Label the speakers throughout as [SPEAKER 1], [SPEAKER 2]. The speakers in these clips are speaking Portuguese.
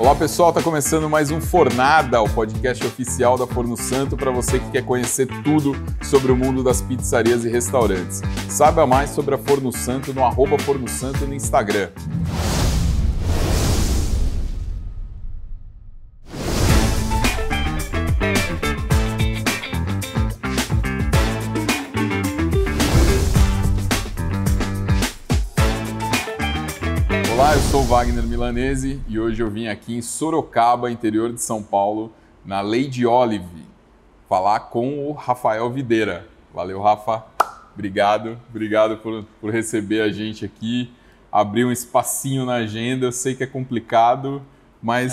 [SPEAKER 1] Olá pessoal, está começando mais um Fornada, o podcast oficial da Forno Santo para você que quer conhecer tudo sobre o mundo das pizzarias e restaurantes. Saiba mais sobre a Forno Santo no arroba Forno Santo no Instagram. Wagner Milanese e hoje eu vim aqui em Sorocaba, interior de São Paulo, na Lady Olive, falar com o Rafael Videira. Valeu, Rafa. Obrigado, obrigado por, por receber a gente aqui, abrir um espacinho na agenda. Eu sei que é complicado,
[SPEAKER 2] mas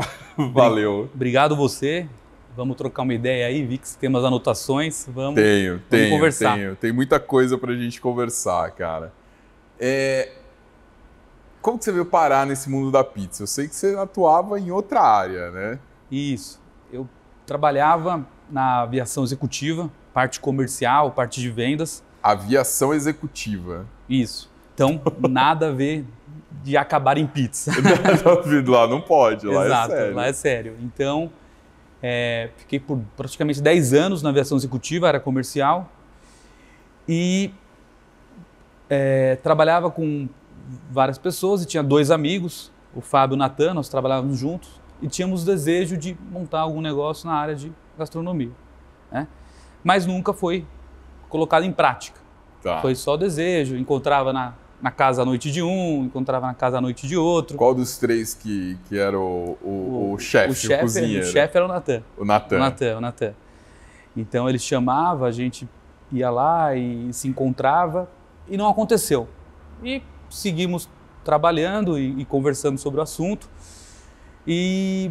[SPEAKER 2] valeu. Obrigado você. Vamos trocar uma ideia aí, Vix. tem umas anotações. Vamos, tenho, vamos tenho, conversar. Tenho.
[SPEAKER 1] Tem muita coisa para a gente conversar, cara. É, como que você veio parar nesse mundo da pizza? Eu sei que
[SPEAKER 2] você atuava em outra área, né? Isso. Eu trabalhava na aviação executiva, parte comercial, parte de vendas. Aviação executiva. Isso. Então, nada a ver de acabar em pizza.
[SPEAKER 1] lá não pode, lá é Exato, é sério. lá é
[SPEAKER 2] sério. Então, é, fiquei por praticamente 10 anos na aviação executiva, era comercial. E é, trabalhava com várias pessoas e tinha dois amigos, o Fábio e o Natan, nós trabalhávamos juntos e tínhamos o desejo de montar algum negócio na área de gastronomia. Né? Mas nunca foi colocado em prática. Tá. Foi só desejo, encontrava na, na casa à noite de um, encontrava na casa à noite de
[SPEAKER 1] outro. Qual dos três que, que era o, o, o, o chefe, o, chef, o cozinheiro? O chefe era o Natan. O Natan. O Natan,
[SPEAKER 2] o Natan. Então ele chamava, a gente ia lá e se encontrava e não aconteceu. E seguimos trabalhando e, e conversando sobre o assunto. E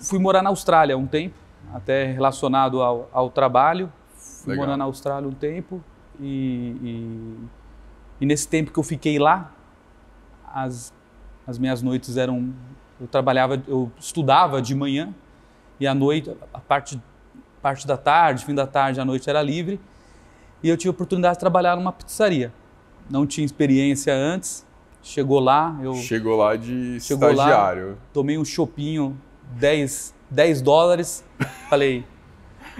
[SPEAKER 2] fui morar na Austrália um tempo, até relacionado ao, ao trabalho. Fui Legal. morar na Austrália um tempo e, e, e, nesse tempo que eu fiquei lá, as, as minhas noites eram, eu trabalhava, eu estudava de manhã e à noite, a parte, parte da tarde, fim da tarde, à noite era livre e eu tive a oportunidade de trabalhar numa pizzaria não tinha experiência antes, chegou lá, eu... Chegou lá de chegou estagiário. Lá, tomei um chopinho, 10, 10 dólares, falei,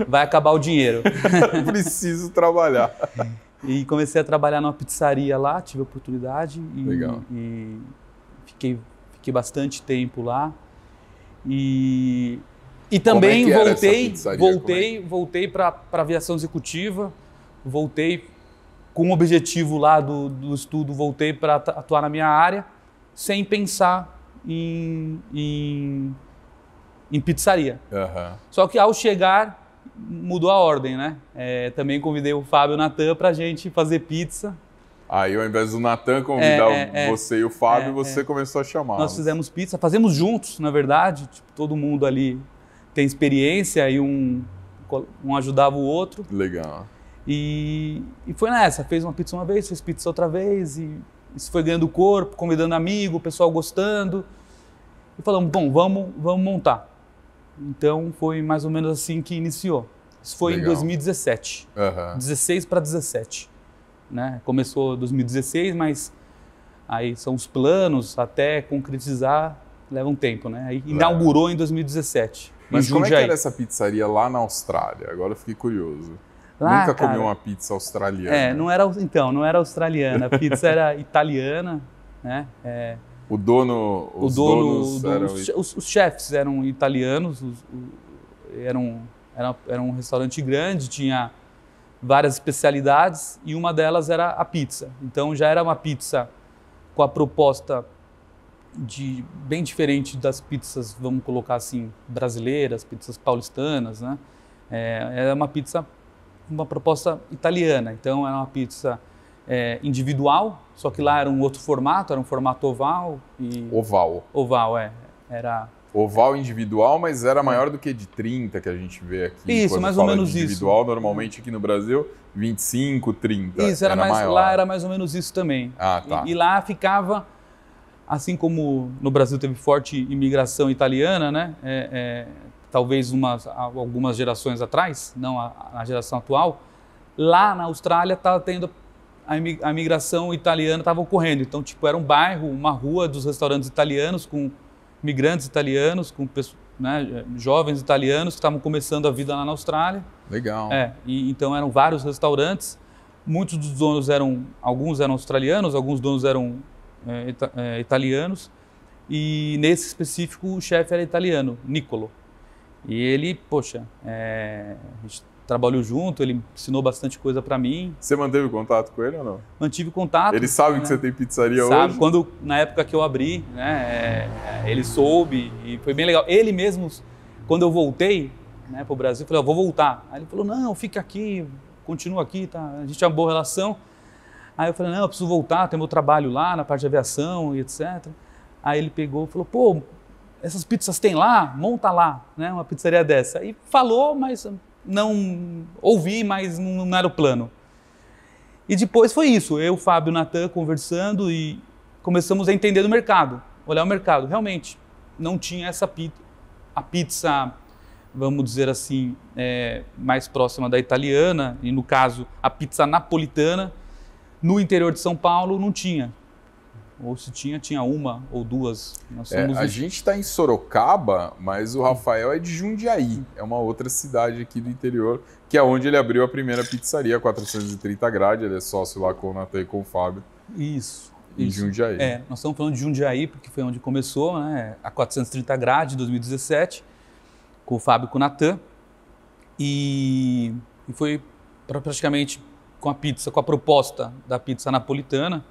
[SPEAKER 2] vai acabar o dinheiro. Preciso trabalhar. e comecei a trabalhar numa pizzaria lá, tive a oportunidade. E, Legal. E fiquei, fiquei bastante tempo lá. E, e é também é voltei, voltei, é? voltei para a aviação executiva, voltei com o objetivo lá do, do estudo, voltei para atuar na minha área, sem pensar em, em, em pizzaria. Uhum. Só que ao chegar, mudou a ordem, né? É, também convidei o Fábio e o Natan para a gente fazer pizza. Aí,
[SPEAKER 1] ao invés do Natan convidar é, é, é, você e o Fábio, é, você é. começou a chamar. Nós
[SPEAKER 2] fizemos pizza, fazemos juntos, na verdade. Tipo, todo mundo ali tem experiência e um, um ajudava o outro. Legal. E, e foi nessa, fez uma pizza uma vez, fez pizza outra vez, e isso foi ganhando corpo, convidando amigo, o pessoal gostando. E falamos, bom, vamos, vamos montar. Então foi mais ou menos assim que iniciou. Isso foi Legal. em 2017. Uhum. 16 para 17. Né? Começou 2016, mas aí são os planos até concretizar leva um tempo, né? Aí inaugurou em 2017. Mas em como é que era essa
[SPEAKER 1] pizzaria lá na Austrália? Agora eu fiquei curioso. Lá, Nunca cara, comeu uma pizza australiana. É, não
[SPEAKER 2] era, então, não era australiana, a pizza era italiana, né? É,
[SPEAKER 1] o dono, os o dono, donos dono, eram...
[SPEAKER 2] os, os, chefs eram italianos, os, era, um, era, era um restaurante grande, tinha várias especialidades e uma delas era a pizza. Então já era uma pizza com a proposta de bem diferente das pizzas, vamos colocar assim, brasileiras, pizzas paulistanas, né? É, era uma pizza uma proposta italiana. Então era uma pizza é, individual, só que lá era um outro formato, era um formato oval e oval. Oval é, era
[SPEAKER 1] Oval individual, mas era maior do que de 30 que a gente vê aqui. Isso, mais ou menos individual, isso. Individual, normalmente aqui no Brasil, 25, 30. Isso, era, era mais, maior. lá
[SPEAKER 2] era mais ou menos isso também. Ah, tá. E, e, lá ficava, assim como no Brasil teve forte imigração italiana, né? É, é, talvez umas, algumas gerações atrás, não a, a geração atual, lá na Austrália estava tendo a imigração italiana estava ocorrendo. Então, tipo, era um bairro, uma rua dos restaurantes italianos com migrantes italianos, com né, jovens italianos que estavam começando a vida lá na Austrália.
[SPEAKER 1] Legal. É,
[SPEAKER 2] e, então eram vários restaurantes. Muitos dos donos eram, alguns eram australianos, alguns donos eram é, é, italianos. E nesse específico, o chefe era italiano, Nicolo. E ele, poxa, é, a gente trabalhou junto, ele ensinou bastante coisa para mim. Você manteve contato com ele ou não? Mantive contato. Ele sabe né? que você tem pizzaria sabe, hoje? Quando, na época que eu abri, né, é, ele soube e foi bem legal. Ele mesmo, quando eu voltei né, para o Brasil, eu falei, eu vou voltar. Aí ele falou, não, fica aqui, continua aqui, tá? a gente tinha uma boa relação. Aí eu falei, não, eu preciso voltar, tem meu trabalho lá na parte de aviação e etc. Aí ele pegou e falou, pô, essas pizzas tem lá, monta lá, né? Uma pizzaria dessa. E falou, mas não ouvi, mas não, era o plano. E depois foi isso, eu, Fábio, Natan conversando e começamos a entender do mercado, olhar o mercado. Realmente, não tinha essa pizza, a pizza, vamos dizer assim, é, mais próxima da italiana, e no caso, a pizza napolitana, no interior de São Paulo não tinha. Ou se tinha, tinha uma ou duas. É, a gente está em
[SPEAKER 1] Sorocaba, mas o Rafael é de Jundiaí. É uma outra cidade aqui do interior, que é onde ele abriu a primeira pizzaria, 430 grade. Ele é sócio lá com o Natan e com o Fábio.
[SPEAKER 2] Isso. Em isso. Jundiaí. É, nós estamos falando de Jundiaí, porque foi onde começou, né? A 430 grade, 2017, com o Fábio e com o Natan. E, e foi praticamente com a pizza, com a proposta da pizza napolitana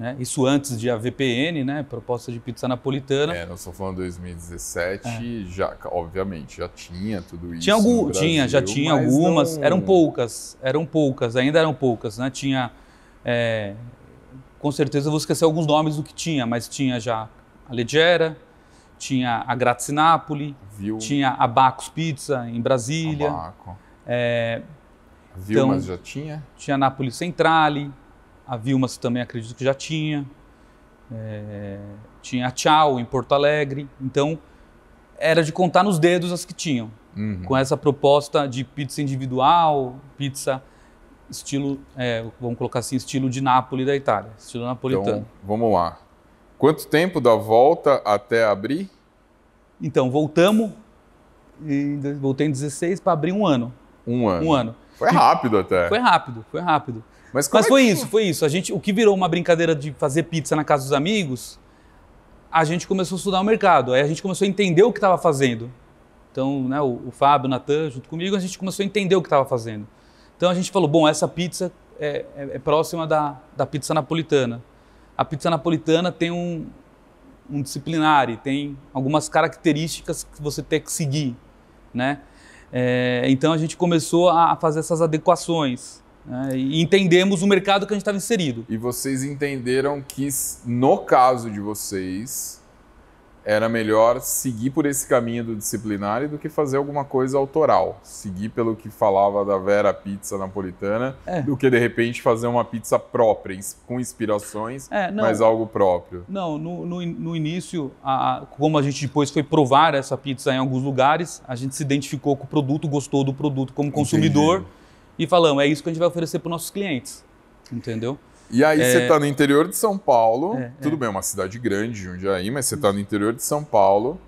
[SPEAKER 2] né? Isso antes de a VPN, né? proposta de pizza napolitana. É, nós estamos falando de
[SPEAKER 1] 2017, é. já,
[SPEAKER 2] obviamente, já tinha tudo isso. Tinha, algum, Brasil, tinha já tinha algumas, não... eram poucas, eram poucas, ainda eram poucas. Né? Tinha, é, com certeza eu vou esquecer alguns nomes do que tinha, mas tinha já a Legera, tinha a Grazzi Viu. tinha a Bacos Pizza em Brasília. Bacos. É,
[SPEAKER 1] então, já tinha?
[SPEAKER 2] Tinha Nápoles Centrale, a Vilmas também acredito que já tinha. É, tinha a Tchau em Porto Alegre. Então, era de contar nos dedos as que tinham. Uhum. Com essa proposta de pizza individual, pizza estilo, é, vamos colocar assim, estilo de Nápoles da Itália, estilo napolitano. Então,
[SPEAKER 1] vamos lá. Quanto tempo da volta até abrir?
[SPEAKER 2] Então, voltamos, e voltei em 16 para abrir um ano. Um ano. Um ano. Foi rápido até. Foi rápido, foi rápido. Mas, Mas é foi que... isso, foi isso. A gente, o que virou uma brincadeira de fazer pizza na casa dos amigos, a gente começou a estudar o mercado. Aí a gente começou a entender o que estava fazendo. Então, né, o, o Fábio, o Natan, junto comigo, a gente começou a entender o que estava fazendo. Então a gente falou, bom, essa pizza é, é, é, próxima da, da pizza napolitana. A pizza napolitana tem um, um tem algumas características que você tem que seguir, né? É, então a gente começou a fazer essas adequações. Né? E entendemos o mercado que a gente estava inserido. E vocês
[SPEAKER 1] entenderam que, no caso de vocês, era melhor seguir por esse caminho do disciplinar do que fazer alguma coisa autoral. Seguir pelo que falava da Vera Pizza Napolitana, é. do que de repente fazer uma pizza própria, com inspirações, é, não, mas algo próprio.
[SPEAKER 2] Não, no, no, no início, a, como a gente depois foi provar essa pizza em alguns lugares, a gente se identificou com o produto, gostou do produto como consumidor. Entendi e falamos, é isso que a gente vai oferecer para os nossos clientes, entendeu? E aí é... você está no
[SPEAKER 1] interior de São Paulo, é, tudo é. bem, é uma cidade grande, Jundiaí, mas você está no interior de São Paulo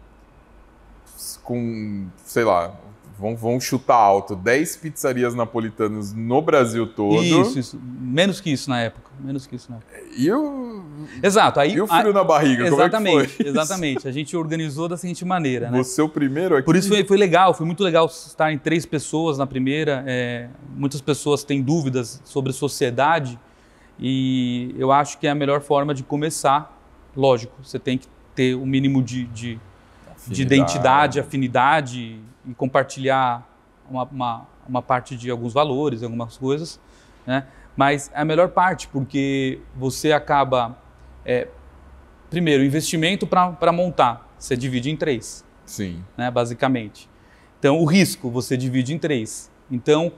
[SPEAKER 1] com, sei lá, vamos, vamos chutar alto, 10 pizzarias napolitanas no Brasil todo. Isso,
[SPEAKER 2] isso. Menos que isso na época. Menos que isso na época. E o. Exato. Aí, e o frio a... na barriga, é Exatamente, é exatamente. A gente organizou da seguinte maneira, né?
[SPEAKER 1] Você é o primeiro aqui. Por isso foi,
[SPEAKER 2] foi legal, foi muito legal estar em três pessoas na primeira. É, muitas pessoas têm dúvidas sobre sociedade e eu acho que é a melhor forma de começar. Lógico, você tem que ter o um mínimo de, de, de identidade, afinidade em compartilhar uma, uma, uma, parte de alguns valores, algumas coisas, né? Mas é a melhor parte, porque você acaba, é, primeiro, investimento para montar, você divide em três. Sim. Né, basicamente. Então, o risco você divide em três. Então,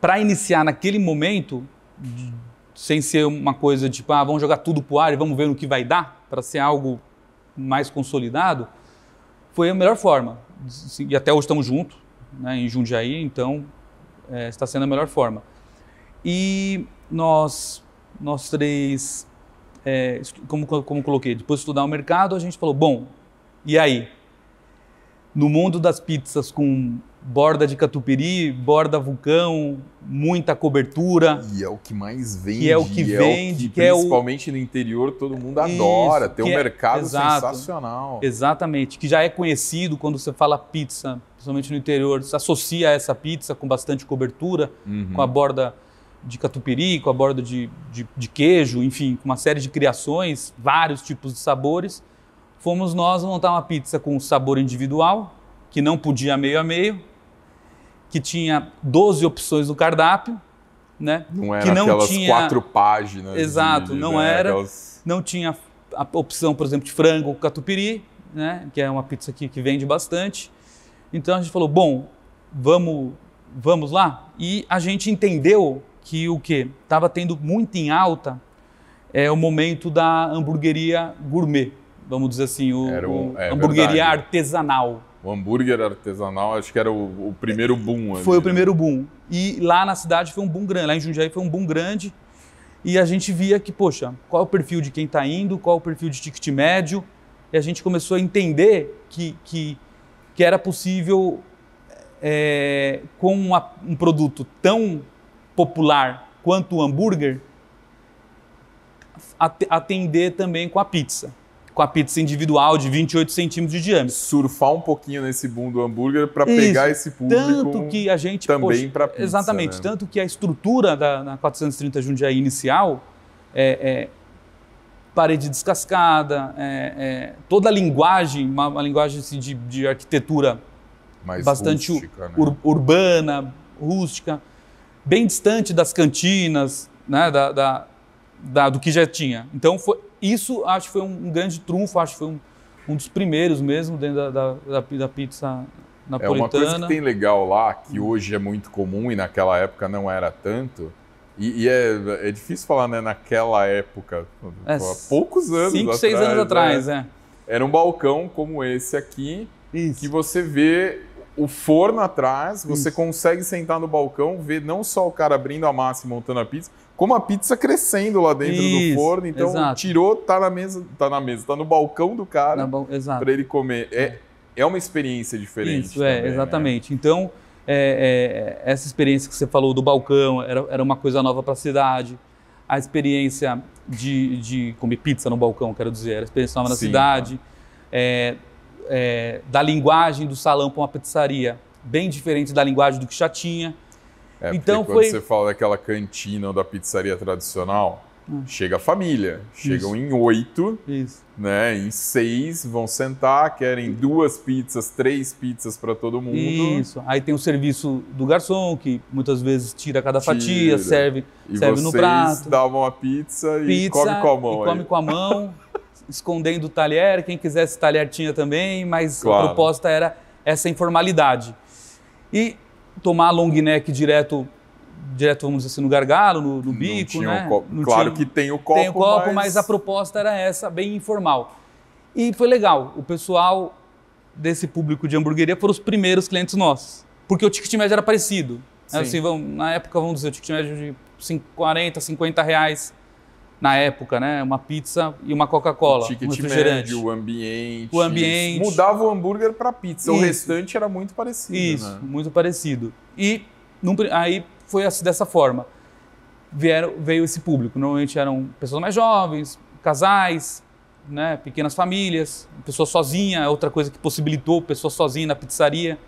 [SPEAKER 2] para iniciar naquele momento, sem ser uma coisa tipo, ah, vamos jogar tudo pro ar e vamos ver no que vai dar, para ser algo mais consolidado, foi a melhor forma e até hoje estamos juntos, né, em Jundiaí, então é, está sendo a melhor forma. E nós, nós três, é, como, como coloquei, depois de estudar o mercado, a gente falou, bom, e aí? No mundo das pizzas com borda de catupiry, borda vulcão, muita cobertura. E é o que mais vende. Que é o que vende. É o que, que principalmente é o... no interior todo mundo adora, Isso, tem um é... mercado Exato. sensacional. Exatamente, que já é conhecido quando você fala pizza, principalmente no interior, se associa a essa pizza com bastante cobertura, uhum. com a borda de catupiry, com a borda de, de, de queijo, enfim, com uma série de criações, vários tipos de sabores. Fomos nós montar uma pizza com sabor individual, que não podia meio a meio, que tinha 12 opções no cardápio, né? Não era que não aquelas tinha... quatro páginas. Exato, de, não né? era. Aquelas... Não tinha a opção, por exemplo, de frango com catupiry, né? Que é uma pizza que, que vende bastante. Então a gente falou, bom, vamos, vamos lá. E a gente entendeu que o que estava tendo muito em alta é o momento da hamburgueria gourmet, vamos dizer assim, o, um, é, hamburgueria verdade. artesanal.
[SPEAKER 1] O hambúrguer artesanal, acho que era o, o primeiro boom. Ali, foi o né? primeiro
[SPEAKER 2] boom. E lá na cidade foi um boom grande, lá em Jundiaí foi um boom grande. E a gente via que, poxa, qual é o perfil de quem está indo, qual é o perfil de ticket médio. E a gente começou a entender que, que, que era possível, é, com uma, um produto tão popular quanto o hambúrguer, atender também com a pizza com a pizza individual de 28 centímetros de diâmetro. Surfar um pouquinho nesse boom do hambúrguer para pegar esse público. Tanto que a gente. Também para pizza. Exatamente. Né? Tanto que a estrutura da na 430 Jundiaí inicial é, é parede descascada, é, é, toda a linguagem, uma, uma linguagem assim, de, de arquitetura Mais bastante rústica, né? ur, urbana, rústica, bem distante das cantinas, né, da, da, da do que já tinha. Então foi isso acho que foi um, um grande trunfo, acho que foi um, um dos primeiros mesmo dentro da, da, da, da pizza napolitana. É uma coisa que tem
[SPEAKER 1] legal lá, que hoje é muito comum e naquela época não era tanto. E, e é, é, difícil falar, né? Naquela época, é, poucos anos cinco, atrás. Cinco, seis anos né? atrás, é. Era um balcão como esse aqui, Isso. que você vê o forno atrás, você Isso. consegue sentar no balcão, ver não só o cara abrindo a massa e montando a pizza, como a pizza crescendo lá dentro Isso, do forno. Então, exato. tirou, tá na mesa, tá na mesa, tá no balcão do cara para ele comer. É, é, é uma experiência diferente. Isso, é, também, é, exatamente.
[SPEAKER 2] Né? Então, é, é, essa experiência que você falou do balcão era, era uma coisa nova para a cidade. A experiência de, de, comer pizza no balcão, quero dizer, era a experiência nova na Sim, cidade. Tá. É, é, da linguagem do salão para uma pizzaria, bem diferente da linguagem do que já tinha. É, então quando foi... você
[SPEAKER 1] fala daquela cantina ou da pizzaria tradicional, hum. chega a família, Isso. chegam em oito, né? Em seis vão sentar, querem duas pizzas, três pizzas para todo mundo. Isso.
[SPEAKER 2] Aí tem o serviço do garçom que muitas vezes tira cada tira. fatia, serve, e serve no prato. Vocês davam a pizza e pizza, come com a mão. E come aí. com a mão. escondendo o talher, quem quisesse talher tinha também, mas claro. a proposta era essa informalidade. E tomar long neck direto direto, vamos dizer assim, no gargalo, no, no bico, né? claro tinha... que tem o copo, Tem o copo, mas... mas... a proposta era essa, bem informal. E foi legal, o pessoal desse público de hamburgueria foram os primeiros clientes nossos, porque o ticket médio era parecido. Né, assim, vamos, na época, vamos dizer, o ticket médio de 40, 50 reais na época, né? Uma pizza e uma Coca-Cola. O ticket o
[SPEAKER 1] ambiente. O ambiente. Mudava
[SPEAKER 2] o hambúrguer para pizza. Isso. O restante era muito parecido. Isso, né? muito parecido. E num, aí foi assim, dessa forma. Vieram, veio esse público. Normalmente eram pessoas mais jovens, casais, né? pequenas famílias, pessoa sozinha, outra coisa que possibilitou pessoa sozinha na pizzaria,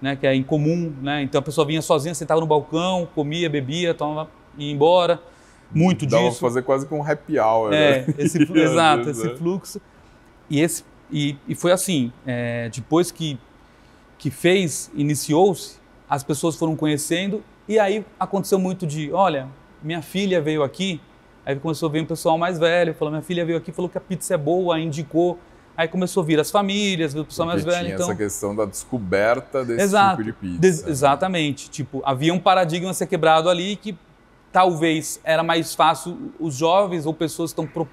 [SPEAKER 2] né? que é incomum. Né? Então a pessoa vinha sozinha, sentava no balcão, comia, bebia, tomava, ia embora muito Dá disso. Dá fazer quase que um happy hour. É, né? esse, exato, esse é. fluxo. E, esse, e, e foi assim, é, depois que, que fez, iniciou-se, as pessoas foram conhecendo e aí aconteceu muito de, olha, minha filha veio aqui, aí começou a vir um pessoal mais velho, falou, minha filha veio aqui, falou que a pizza é boa, indicou, Aí começou a vir as famílias, o pessoal mais velho. Tinha então... essa
[SPEAKER 1] questão da descoberta desse Exato. tipo de pizza. Des
[SPEAKER 2] exatamente. Tipo, havia um paradigma a ser quebrado ali que talvez era mais fácil os jovens ou pessoas que estão pro,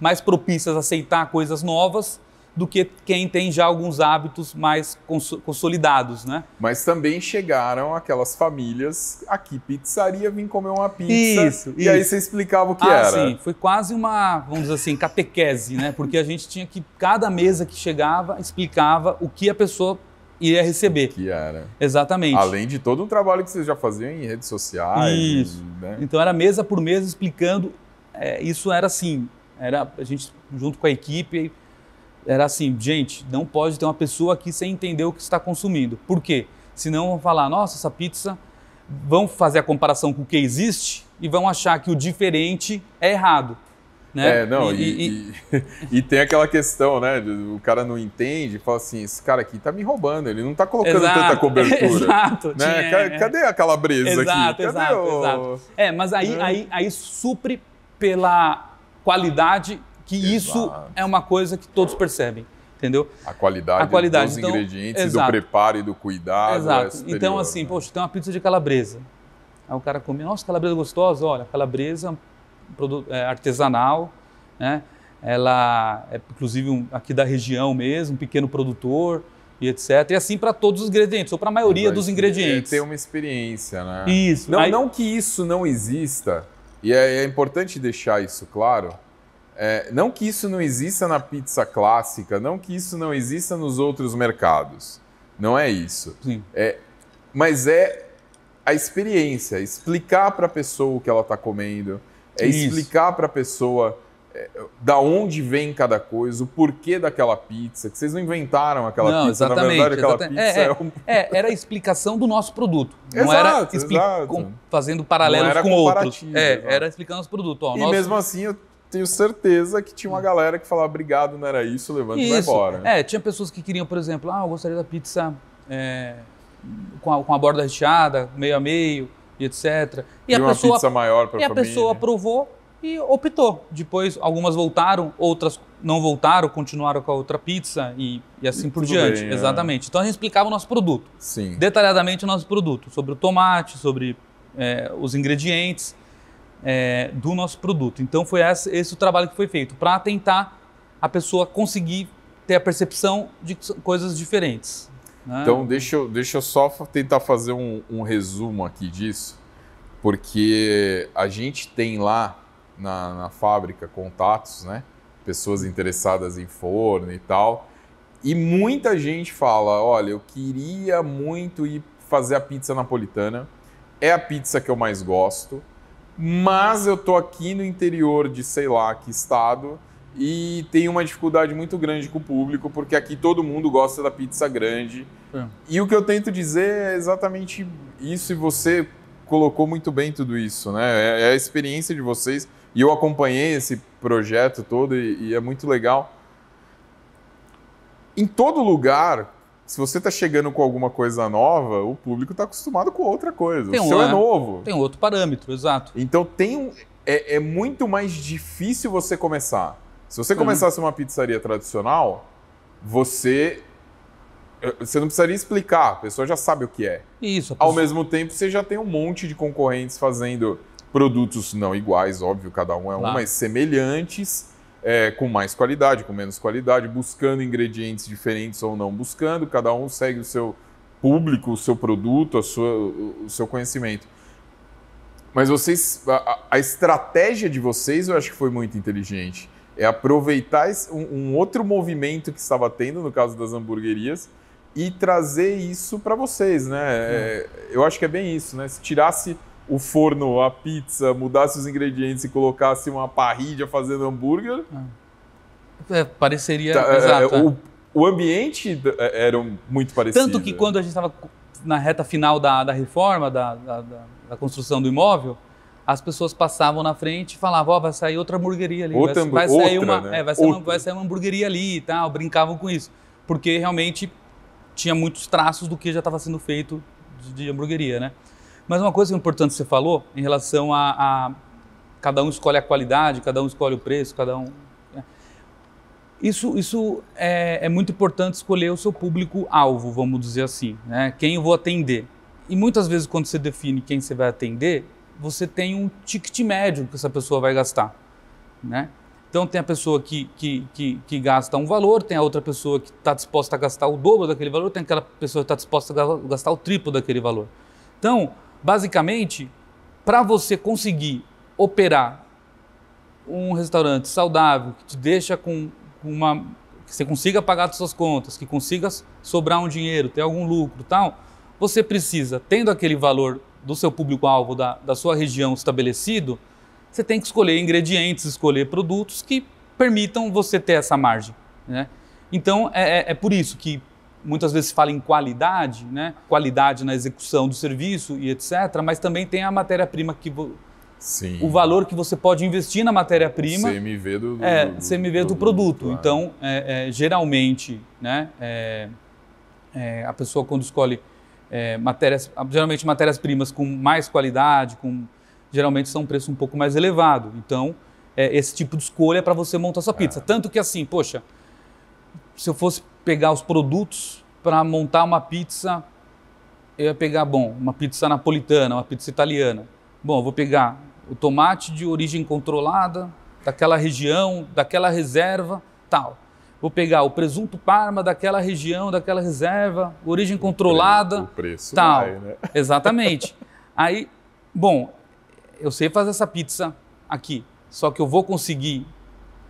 [SPEAKER 2] mais propícias a aceitar coisas novas do que quem tem já alguns hábitos mais consolidados, né?
[SPEAKER 1] Mas também chegaram aquelas famílias aqui, pizzaria, vim comer uma pizza. Isso, e isso. aí você explicava o que ah, era. Sim,
[SPEAKER 2] foi quase uma, vamos dizer assim, catequese, né? Porque a gente tinha que, cada mesa que chegava, explicava o que a pessoa ia é receber. Que era. É, né? Exatamente. Além de todo um trabalho que vocês já faziam em redes sociais. Isso. Né? Então era mesa por mesa explicando. É, isso era assim. Era a gente junto com a equipe era assim, gente, não pode ter uma pessoa aqui sem entender o que está consumindo. Por quê? Senão vão falar, nossa, essa pizza, vão fazer a comparação com o que existe e vão achar que o diferente é errado. Né? É, não, e, e,
[SPEAKER 1] e, e, tem aquela questão, né? O cara não entende, fala assim: esse cara aqui tá me roubando, ele não tá colocando exato, tanta cobertura. Exato, né? Tinha, é. Cadê a calabresa exato, aqui? Cadê exato, o... exato.
[SPEAKER 2] É, mas aí, é. aí, aí supre pela qualidade, que exato. isso é uma coisa que todos percebem. Entendeu?
[SPEAKER 1] A qualidade, a qualidade. dos então, ingredientes, exato. do preparo e do cuidado. É exato. É superior, então, né? assim,
[SPEAKER 2] né? poxa, tem uma pizza de calabresa. Aí o cara come, nossa, calabresa gostosa, olha, calabresa é, artesanal, né? ela é inclusive um, aqui da região mesmo, um pequeno produtor e etc. E assim para todos os ingredientes, ou para a maioria dos é, ingredientes. Tem uma experiência, né? Isso. Não, Aí...
[SPEAKER 1] não que isso não exista, e é, é importante deixar isso claro, é, não que isso não exista na pizza clássica, não que isso não exista nos outros mercados. Não é isso. Sim. É, mas é a experiência, explicar para a pessoa o que ela está comendo, é Isso. explicar para a pessoa é, da onde vem cada coisa, o porquê daquela pizza, que vocês não inventaram aquela não, pizza, exatamente, na verdade aquela exatamente. pizza é, é, é
[SPEAKER 2] um... é, era a explicação do nosso produto, não exato, era expli... com, fazendo paralelos com outros. É, era explicando os produtos. Ó, e nosso... mesmo assim eu tenho
[SPEAKER 1] certeza que tinha uma galera que falava obrigado, não era isso, levanta e vai embora. É,
[SPEAKER 2] tinha pessoas que queriam, por exemplo, ah, eu gostaria da pizza é, com a, com a borda recheada, meio a meio, e etc. E, e a pessoa, pizza maior para a E a pessoa aprovou e optou. Depois, algumas voltaram, outras não voltaram, continuaram com a outra pizza e, e assim e por diante. Bem, é. Exatamente. É. Então a gente explicava o nosso produto. Sim. Detalhadamente o nosso produto, sobre o tomate, sobre é, os ingredientes é, do nosso produto. Então foi esse, esse o trabalho que foi feito, para tentar a pessoa conseguir ter a percepção de coisas diferentes. Né? Então, deixa
[SPEAKER 1] eu, deixa eu só tentar fazer um, um resumo aqui disso, porque a gente tem lá na, na, fábrica contatos, né? Pessoas interessadas em forno e tal. E muita gente fala: olha, eu queria muito ir fazer a pizza napolitana, é a pizza que eu mais gosto, mas eu tô aqui no interior de sei lá que estado e tem uma dificuldade muito grande com o público, porque aqui todo mundo gosta da pizza grande. É. E o que eu tento dizer é exatamente isso, e você colocou muito bem tudo isso, né? É, é a experiência de vocês, e eu acompanhei esse projeto todo, e, é muito legal. Em todo lugar, se você está chegando com alguma coisa nova, o público está acostumado com outra coisa. Tem o seu um, é, é novo. Tem outro parâmetro, exato. Então tem um, é, é muito mais difícil você começar se você começasse uhum. uma pizzaria tradicional, você eh, você não precisaria explicar, a pessoa já sabe o que é. Isso. Pessoa... Ao mesmo tempo, você já tem um monte de concorrentes fazendo produtos não iguais, óbvio, cada um é um, mas semelhantes, é, com mais qualidade, com menos qualidade, buscando ingredientes diferentes ou não buscando, cada um segue o seu público, o seu produto, sua, o seu conhecimento. Mas vocês, a, a estratégia de vocês eu acho que foi muito inteligente é aproveitar um, um outro movimento que estava tendo, no caso das hamburguerias, e trazer isso para vocês, né? É, eu acho que é bem isso, né? Se tirasse o forno, a pizza, mudasse os ingredientes e colocasse uma parrilha fazendo hambúrguer.
[SPEAKER 2] É, é pareceria. Tá, é, é, exato,
[SPEAKER 1] o, o, ambiente era muito parecido. Tanto que
[SPEAKER 2] quando a gente estava na reta final da, da reforma, da, da, da construção do imóvel, as pessoas passavam na frente e falavam, ó, oh, vai sair outra hamburgueria ali, outra, vai, vai, sair uma, né? é, vai, sair uma, vai sair uma hamburgueria ali e tal, brincavam com isso, porque realmente tinha muitos traços do que já estava sendo feito de, de hamburgueria, né? Mas uma coisa importante que você falou em relação a, a, cada um escolhe a qualidade, cada um escolhe o preço, cada um. Né? Isso, isso é, é muito importante escolher o seu público-alvo, vamos dizer assim, né? quem eu vou atender. E muitas vezes, quando você define quem você vai atender, você tem um ticket médio que essa pessoa vai gastar, né? Então tem a pessoa que, que, que, que gasta um valor, tem a outra pessoa que está disposta a gastar o dobro daquele valor, tem aquela pessoa que está disposta a gastar o triplo daquele valor. Então, basicamente, para você conseguir operar um restaurante saudável, que te deixa com uma. que você consiga pagar suas contas, que consiga sobrar um dinheiro, ter algum lucro tal, você precisa, tendo aquele valor do seu público-alvo, da, da sua região estabelecido, você tem que escolher ingredientes, escolher produtos que permitam você ter essa margem. Né? Então, é, é, é por isso que muitas vezes se fala em qualidade, né? qualidade na execução do serviço e etc., mas também tem a matéria-prima que. Sim. O valor que você pode investir na matéria-prima. CMV do, do, é, do, CMV do, do produto. Claro. Então, é, é, geralmente, né, é, é, a pessoa quando escolhe é, matérias, geralmente matérias-primas com mais qualidade, com geralmente são um preço um pouco mais elevado. Então, é, esse tipo de escolha é para você montar sua pizza. É. Tanto que assim, poxa, se eu fosse pegar os produtos para montar uma pizza, eu ia pegar, bom, uma pizza napolitana, uma pizza italiana. Bom, eu vou pegar o tomate de origem controlada, daquela região, daquela reserva, tal. Vou pegar o presunto parma daquela região, daquela reserva, origem controlada. O preço tal. Vai, né? Exatamente. Aí, bom, eu sei fazer essa pizza aqui, só que eu vou conseguir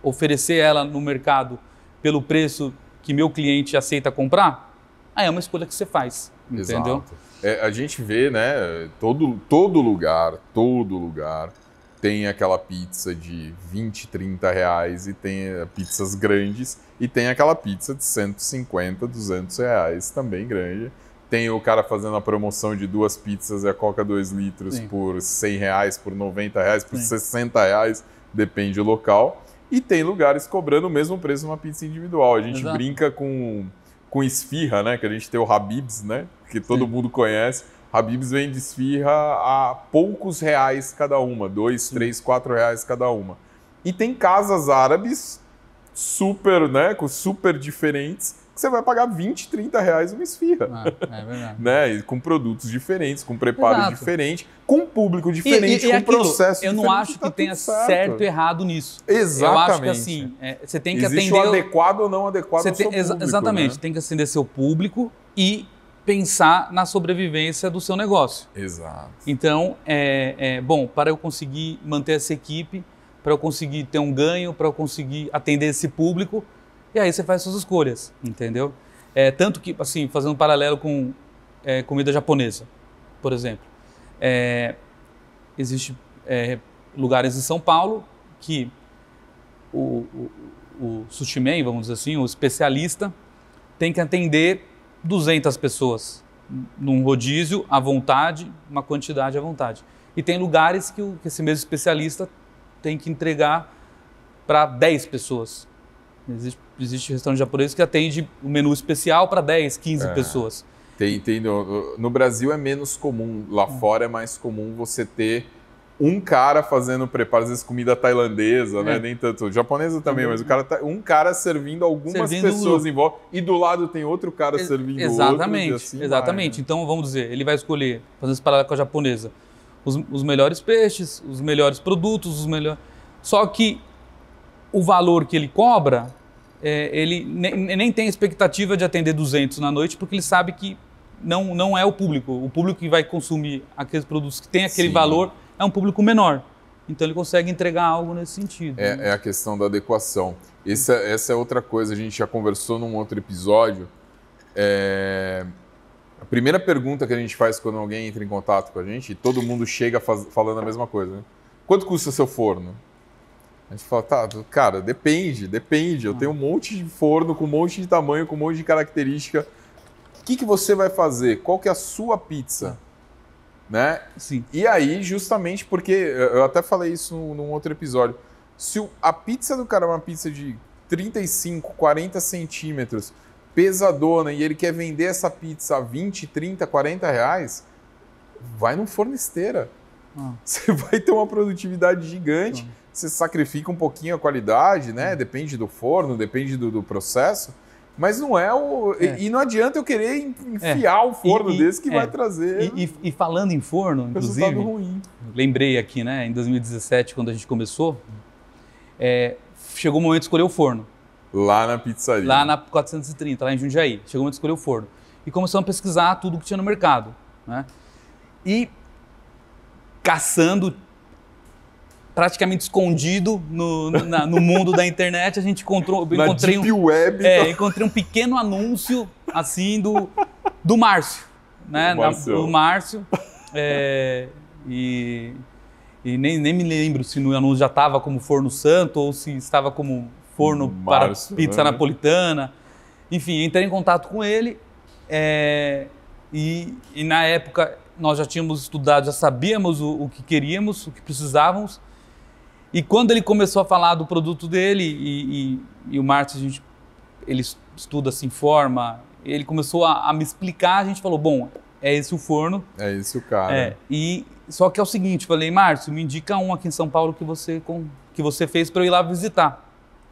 [SPEAKER 2] oferecer ela no mercado pelo preço que meu cliente aceita comprar? Aí é uma escolha que você faz, Exato. entendeu?
[SPEAKER 1] É, a gente vê, né, todo, todo lugar, todo lugar, tem aquela pizza de 20, 30 reais e tem eh, pizzas grandes e tem aquela pizza de 150, 200 reais também grande. Tem o cara fazendo a promoção de duas pizzas e a Coca 2 litros Sim. por 100 reais, por 90 reais, por Sim. 60 reais, depende do local. E tem lugares cobrando o mesmo preço de uma pizza individual. A gente Exato. brinca com, com esfirra, né? Que a gente tem o Habibs, né? Que todo Sim. mundo conhece Habibs vende esfirra a poucos reais cada uma, dois, três, quatro reais cada uma. E tem casas árabes super, né, super diferentes, que você vai pagar 20, 30 reais uma esfirra. Ah, é verdade. né? com produtos diferentes, com preparo Exato. diferente, com
[SPEAKER 2] público diferente, e, e, e com aquilo, processo eu diferente. Eu não acho que, tá que tenha certo ou errado nisso. Exatamente. Eu acho que assim, é, você tem que Existe atender. O
[SPEAKER 1] adequado ou não adequado você tem, público, Exatamente, né?
[SPEAKER 2] tem que atender seu público e pensar na sobrevivência do seu negócio. Exato. Então, é, é bom, para eu conseguir manter essa equipe, para eu conseguir ter um ganho, para eu conseguir atender esse público, e aí você faz suas escolhas, entendeu? É, tanto que, assim, fazendo um paralelo com é, comida japonesa, por exemplo. É, existe é, lugares em São Paulo que o, o, o sushi man, vamos dizer assim, o especialista, tem que atender 200 pessoas num rodízio à vontade, uma quantidade à vontade. E tem lugares que, o, que esse mesmo especialista tem que entregar para 10 pessoas. Existe, existe restaurante japonês que atende o menu especial para 10, 15 é. pessoas.
[SPEAKER 1] Tem, tem no, no, Brasil é menos comum, lá é. fora é mais comum você ter um cara fazendo preparo, às vezes comida tailandesa, né? é. né? Nem tanto japonesa também, uhum. mas o cara tá, um cara servindo algumas servindo pessoas em volta e do lado tem outro cara Ex servindo exatamente, outro, assim Exatamente.
[SPEAKER 2] Vai, né? Então vamos dizer, ele vai escolher fazendo esse paralelo com a japonesa, os, os melhores peixes, os melhores produtos, os melhores. Só que o valor que ele cobra, é, ele ne nem tem expectativa de atender 200 na noite, porque ele sabe que não, não é o público. O público que vai consumir aqueles produtos que tem aquele Sim. valor é um público menor. Então ele consegue entregar algo nesse sentido. É, né?
[SPEAKER 1] é a questão da adequação. Essa, é, essa é outra coisa, a gente já conversou num outro episódio. É... A primeira pergunta que a gente faz quando alguém entra em contato com a gente, e todo mundo chega faz, falando a mesma coisa, né? Quanto custa seu forno? A gente fala, tá, cara, depende, depende. Eu ah. tenho um monte de forno, com um monte de tamanho, com um monte de característica. O que, que você vai fazer? Qual que é a sua pizza? Ah. Né? Sim. E aí, justamente porque eu até falei isso num outro episódio. Se a pizza do cara é uma pizza de 35, 40 centímetros, pesadona, e ele quer vender essa pizza a 20, 30, 40 reais, vai num forno esteira. Ah. Você vai ter uma produtividade gigante, ah. você sacrifica um pouquinho a qualidade, né? Depende do forno, depende do, do processo mas não é o. É. E não adianta eu
[SPEAKER 2] querer é. enfiar é. forno e, desse que é. vai trazer. E, e, e, falando em forno, inclusive. Ruim. Lembrei aqui, né? Em 2017, quando a gente começou, é, chegou o momento de escolher o forno. Lá na pizzaria. Lá na 430, lá em Jundiaí. Chegou o momento de escolher o forno. E começamos a pesquisar tudo que tinha no mercado. Né? E caçando praticamente escondido no, na, no mundo da internet, a gente encontrou. encontrei um, web, é, encontrei um pequeno anúncio assim do, do Márcio. Né? Do Márcio. Na, do Márcio é, e e nem, nem me lembro se no anúncio já estava como forno santo ou se estava como forno para pizza né? napolitana. Enfim, entrei em contato com ele é, e, e, na época nós já tínhamos estudado, já sabíamos o, o que queríamos, o que precisávamos e quando ele começou a falar do produto dele, e, e, e o Márcio, a gente, ele estuda, se informa, ele começou a, a, me explicar, a gente falou, bom, é esse o forno. É esse o cara. É, e, só que é o seguinte, falei, Márcio, me indica um aqui em São Paulo que você, com, que você fez para eu ir lá visitar,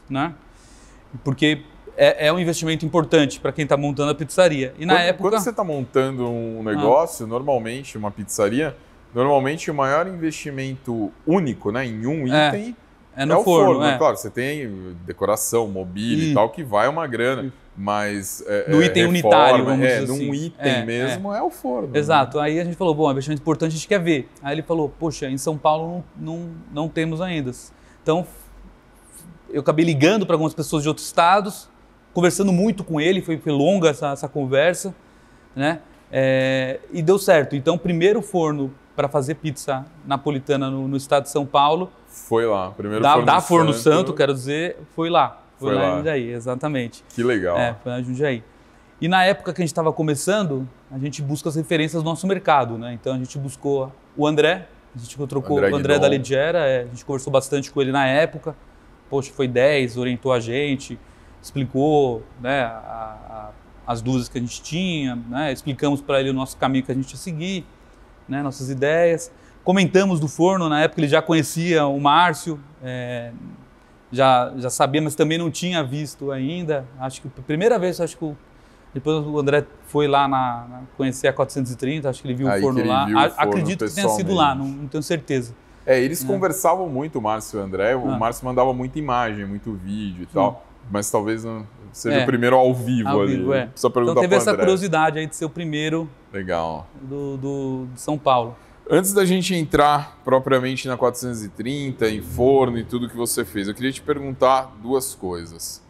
[SPEAKER 2] né? Porque é, é um investimento importante para quem está montando a pizzaria. E na quando, época...
[SPEAKER 1] Quando você está montando um ah. negócio, ah. normalmente uma pizzaria Normalmente o maior investimento único, né, em um é, item
[SPEAKER 2] é, é no é o forno. forno. Né? É. Claro,
[SPEAKER 1] você tem decoração, mobília hum. e tal que vai uma grana, mas é, no é, item reforma, unitário, vamos é, dizer assim. num item mesmo é. o forno. Né? Exato.
[SPEAKER 2] Né? Aí a gente falou, bom, é investimento importante, a gente quer ver. Aí ele falou, poxa, em São Paulo não, não, não temos ainda. Então eu acabei ligando para algumas pessoas de outros estados, conversando muito com ele, foi, foi longa essa, essa conversa, né? É, e deu certo. Então, primeiro forno para fazer pizza napolitana no, no, estado de São Paulo. Foi lá, primeiro da, Forno, da Forno Santo. Santo, quero dizer, foi lá. Foi, foi lá, em Jundiaí, exatamente.
[SPEAKER 1] Que legal. É,
[SPEAKER 2] foi lá em Jundiaí. E na época que a gente estava começando, a gente busca as referências do nosso mercado, né? Então a gente buscou o André, a gente trocou André o André Guidon. da Ligera, é, a gente conversou bastante com ele na época. Poxa, foi 10, orientou a gente, explicou né, a, a, as dúvidas que a gente tinha, né? explicamos para ele o nosso caminho que a gente ia seguir né, nossas ideias. Comentamos do forno, na época ele já conhecia o Márcio, é, já, já sabia, mas também não tinha visto ainda. Acho que a primeira vez, acho que o, depois o André foi lá na, na, conhecer a 430, acho que ele viu Aí o forno lá. O forno acredito que tenha sido lá, não,
[SPEAKER 1] não tenho certeza. É, eles é. conversavam muito, o Márcio e o André. O ah. Márcio mandava muita imagem, muito vídeo e tal. Mas talvez seja é. o primeiro ao vivo ao ali. Vivo, é. Precisa perguntar então teve essa curiosidade
[SPEAKER 2] aí de ser o primeiro Legal. Do, do, do São Paulo.
[SPEAKER 1] Antes da gente entrar propriamente na 430, em forno e tudo que você fez, eu queria te perguntar duas coisas.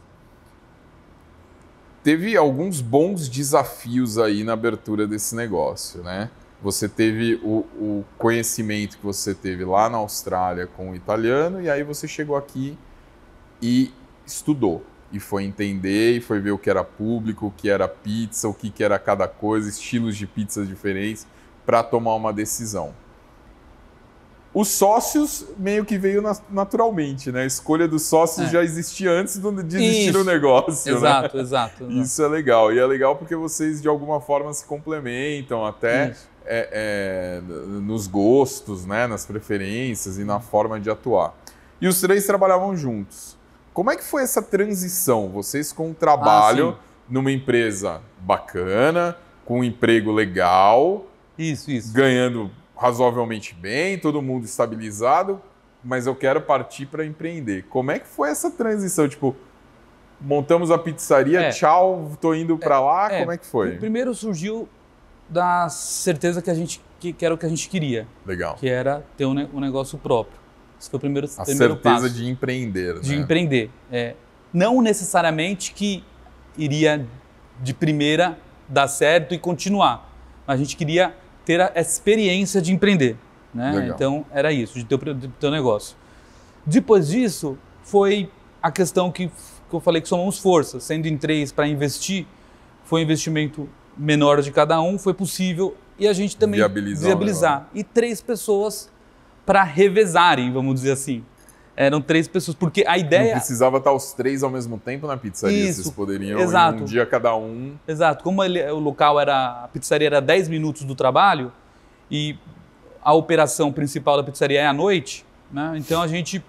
[SPEAKER 1] Teve alguns bons desafios aí na abertura desse negócio, né? Você teve o, o conhecimento que você teve lá na Austrália com o italiano, e aí você chegou aqui e estudou e foi entender e foi ver o que era público, o que era pizza, o que, que era cada coisa, estilos de pizzas diferentes, para tomar uma decisão. Os sócios meio que veio naturalmente, né? A escolha dos sócios é. já existia antes de existir Isso. o negócio. Exato, né? exato, exato. Isso é legal. E é legal porque vocês, de alguma forma, se complementam até é, é, nos gostos, né? nas preferências e na forma de atuar. E os três trabalhavam juntos. Como é que foi essa transição? Vocês com um trabalho ah, numa empresa bacana, com um emprego legal. Isso, isso. Ganhando razoavelmente bem, todo mundo estabilizado, mas eu quero partir para empreender. Como é que foi essa transição? Tipo, montamos a pizzaria, é. tchau, tô indo para é, lá. É. Como é que foi?
[SPEAKER 2] Primeiro surgiu da certeza que a gente que, que, era o que a gente queria. Legal. Que era ter um, um negócio próprio. Isso foi o primeiro, a primeiro certeza de empreender. De né? empreender. É, não necessariamente que iria de primeira dar certo e continuar. A gente queria ter a experiência de empreender. Né? Então, era isso, de ter o teu negócio. Depois disso, foi a questão que, que eu falei que somamos forças, sendo em três para investir, foi um investimento menor de cada um, foi possível e a gente também viabilizar. E três pessoas para revezarem, vamos dizer assim. Eram três pessoas, porque a ideia. Não precisava estar os três ao mesmo tempo na pizzaria, Isso, vocês poderiam exato. um dia
[SPEAKER 1] cada um.
[SPEAKER 2] Exato. Como ele, o local era. A pizzaria era 10 minutos do trabalho e a operação principal da pizzaria é à noite, né? Então a gente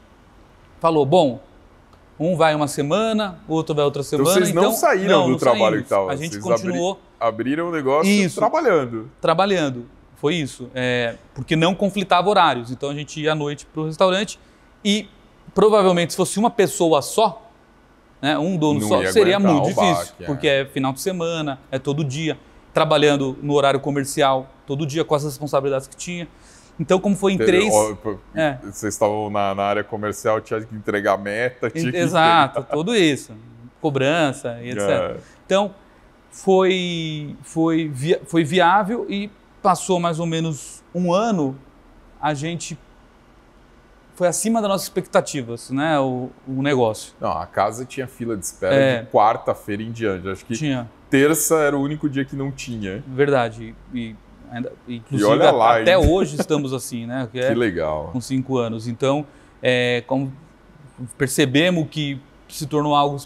[SPEAKER 2] falou: bom, um vai uma semana, outro vai outra então, semana. Então vocês não então, saíram não, do não trabalho saímos. que estava. A gente vocês continuou.
[SPEAKER 1] Abri, abriram o negócio Isso, trabalhando.
[SPEAKER 2] Trabalhando foi isso. É, porque não conflitava horários. Então a gente ia à noite para o restaurante e provavelmente se fosse uma pessoa só, né, um dono não só, seria muito difícil. Baque, é. Porque é final de semana, é todo dia, trabalhando no horário comercial, todo dia com as responsabilidades que tinha. Então, como foi em três. é.
[SPEAKER 1] Vocês estavam na, na, área comercial, tinha que entregar meta, tinha Exato,
[SPEAKER 2] entregar... tudo isso. Cobrança e etc. É. Então, foi, foi, via, foi viável e passou mais ou menos um ano, a gente foi acima das nossas expectativas, né? O, o negócio. Não, a casa tinha fila de espera é. de quarta-feira em diante. Acho que tinha.
[SPEAKER 1] terça era o único dia
[SPEAKER 2] que não tinha. Verdade. E, ainda, inclusive, e olha lá, até hoje estamos assim, né? Que, é, que legal. Com cinco anos. Então, é, como percebemos que se tornou algo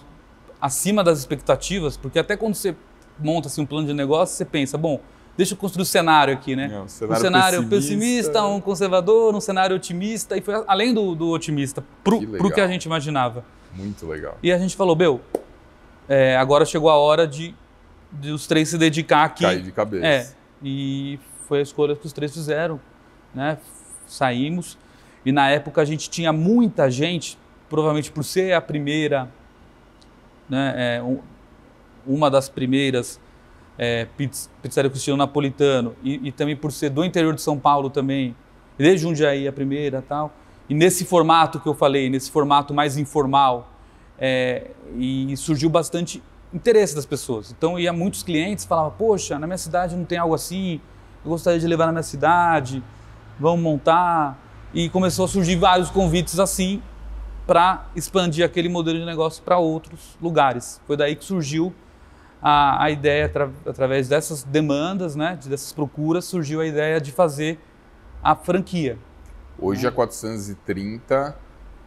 [SPEAKER 2] acima das expectativas, porque até quando você monta assim, um plano de negócio, você pensa, bom, deixa eu construir o um cenário aqui, né? É, um cenário, um cenário pessimista. pessimista. um conservador, um cenário otimista, e foi além do, do otimista, pro que, que, a gente imaginava. Muito legal. E a gente falou, Bel, é, agora chegou a hora de, de, os três se dedicar aqui. Cair de cabeça. É, e foi a escolha que os três fizeram, né? Saímos, e na época a gente tinha muita gente, provavelmente por ser a primeira, né, é, um, uma das primeiras é, Pizzaria Cristiano Napolitano, e, e, também por ser do interior de São Paulo também, de Jundiaí a primeira tal. E nesse formato que eu falei, nesse formato mais informal, é, e surgiu bastante interesse das pessoas. Então ia muitos clientes falavam, poxa, na minha cidade não tem algo assim, eu gostaria de levar na minha cidade, vamos montar. E começou a surgir vários convites assim para expandir aquele modelo de negócio para outros lugares. Foi daí que surgiu a, a ideia, tra, através dessas demandas, né, dessas procuras, surgiu a ideia de fazer a franquia.
[SPEAKER 1] Hoje é a 430,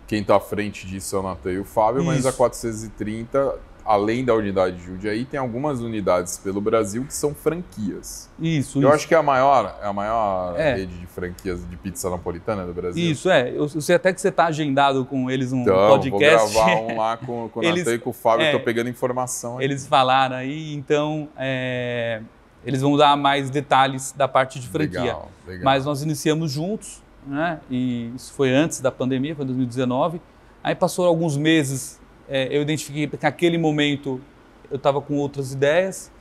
[SPEAKER 1] quem está à frente disso é o Natan e o Fábio, é Isso. mas a 430 além da unidade de Jundiaí, tem algumas unidades pelo Brasil que são franquias.
[SPEAKER 2] Isso. Eu isso. acho que
[SPEAKER 1] é a maior, é a maior é. rede de franquias de pizza napolitana do Brasil.
[SPEAKER 2] Isso, é. Eu, eu sei até que você está agendado com eles um então, podcast. Vou gravar um lá com, com o Natan e com o Fábio, estou é, pegando informação. Aí. Eles falaram aí, então. É, eles vão dar mais detalhes da parte de franquia. Legal, legal. Mas nós iniciamos juntos, né? E isso foi antes da pandemia, foi 2019. Aí passou alguns meses é, eu identifiquei que naquele momento eu estava com outras ideias,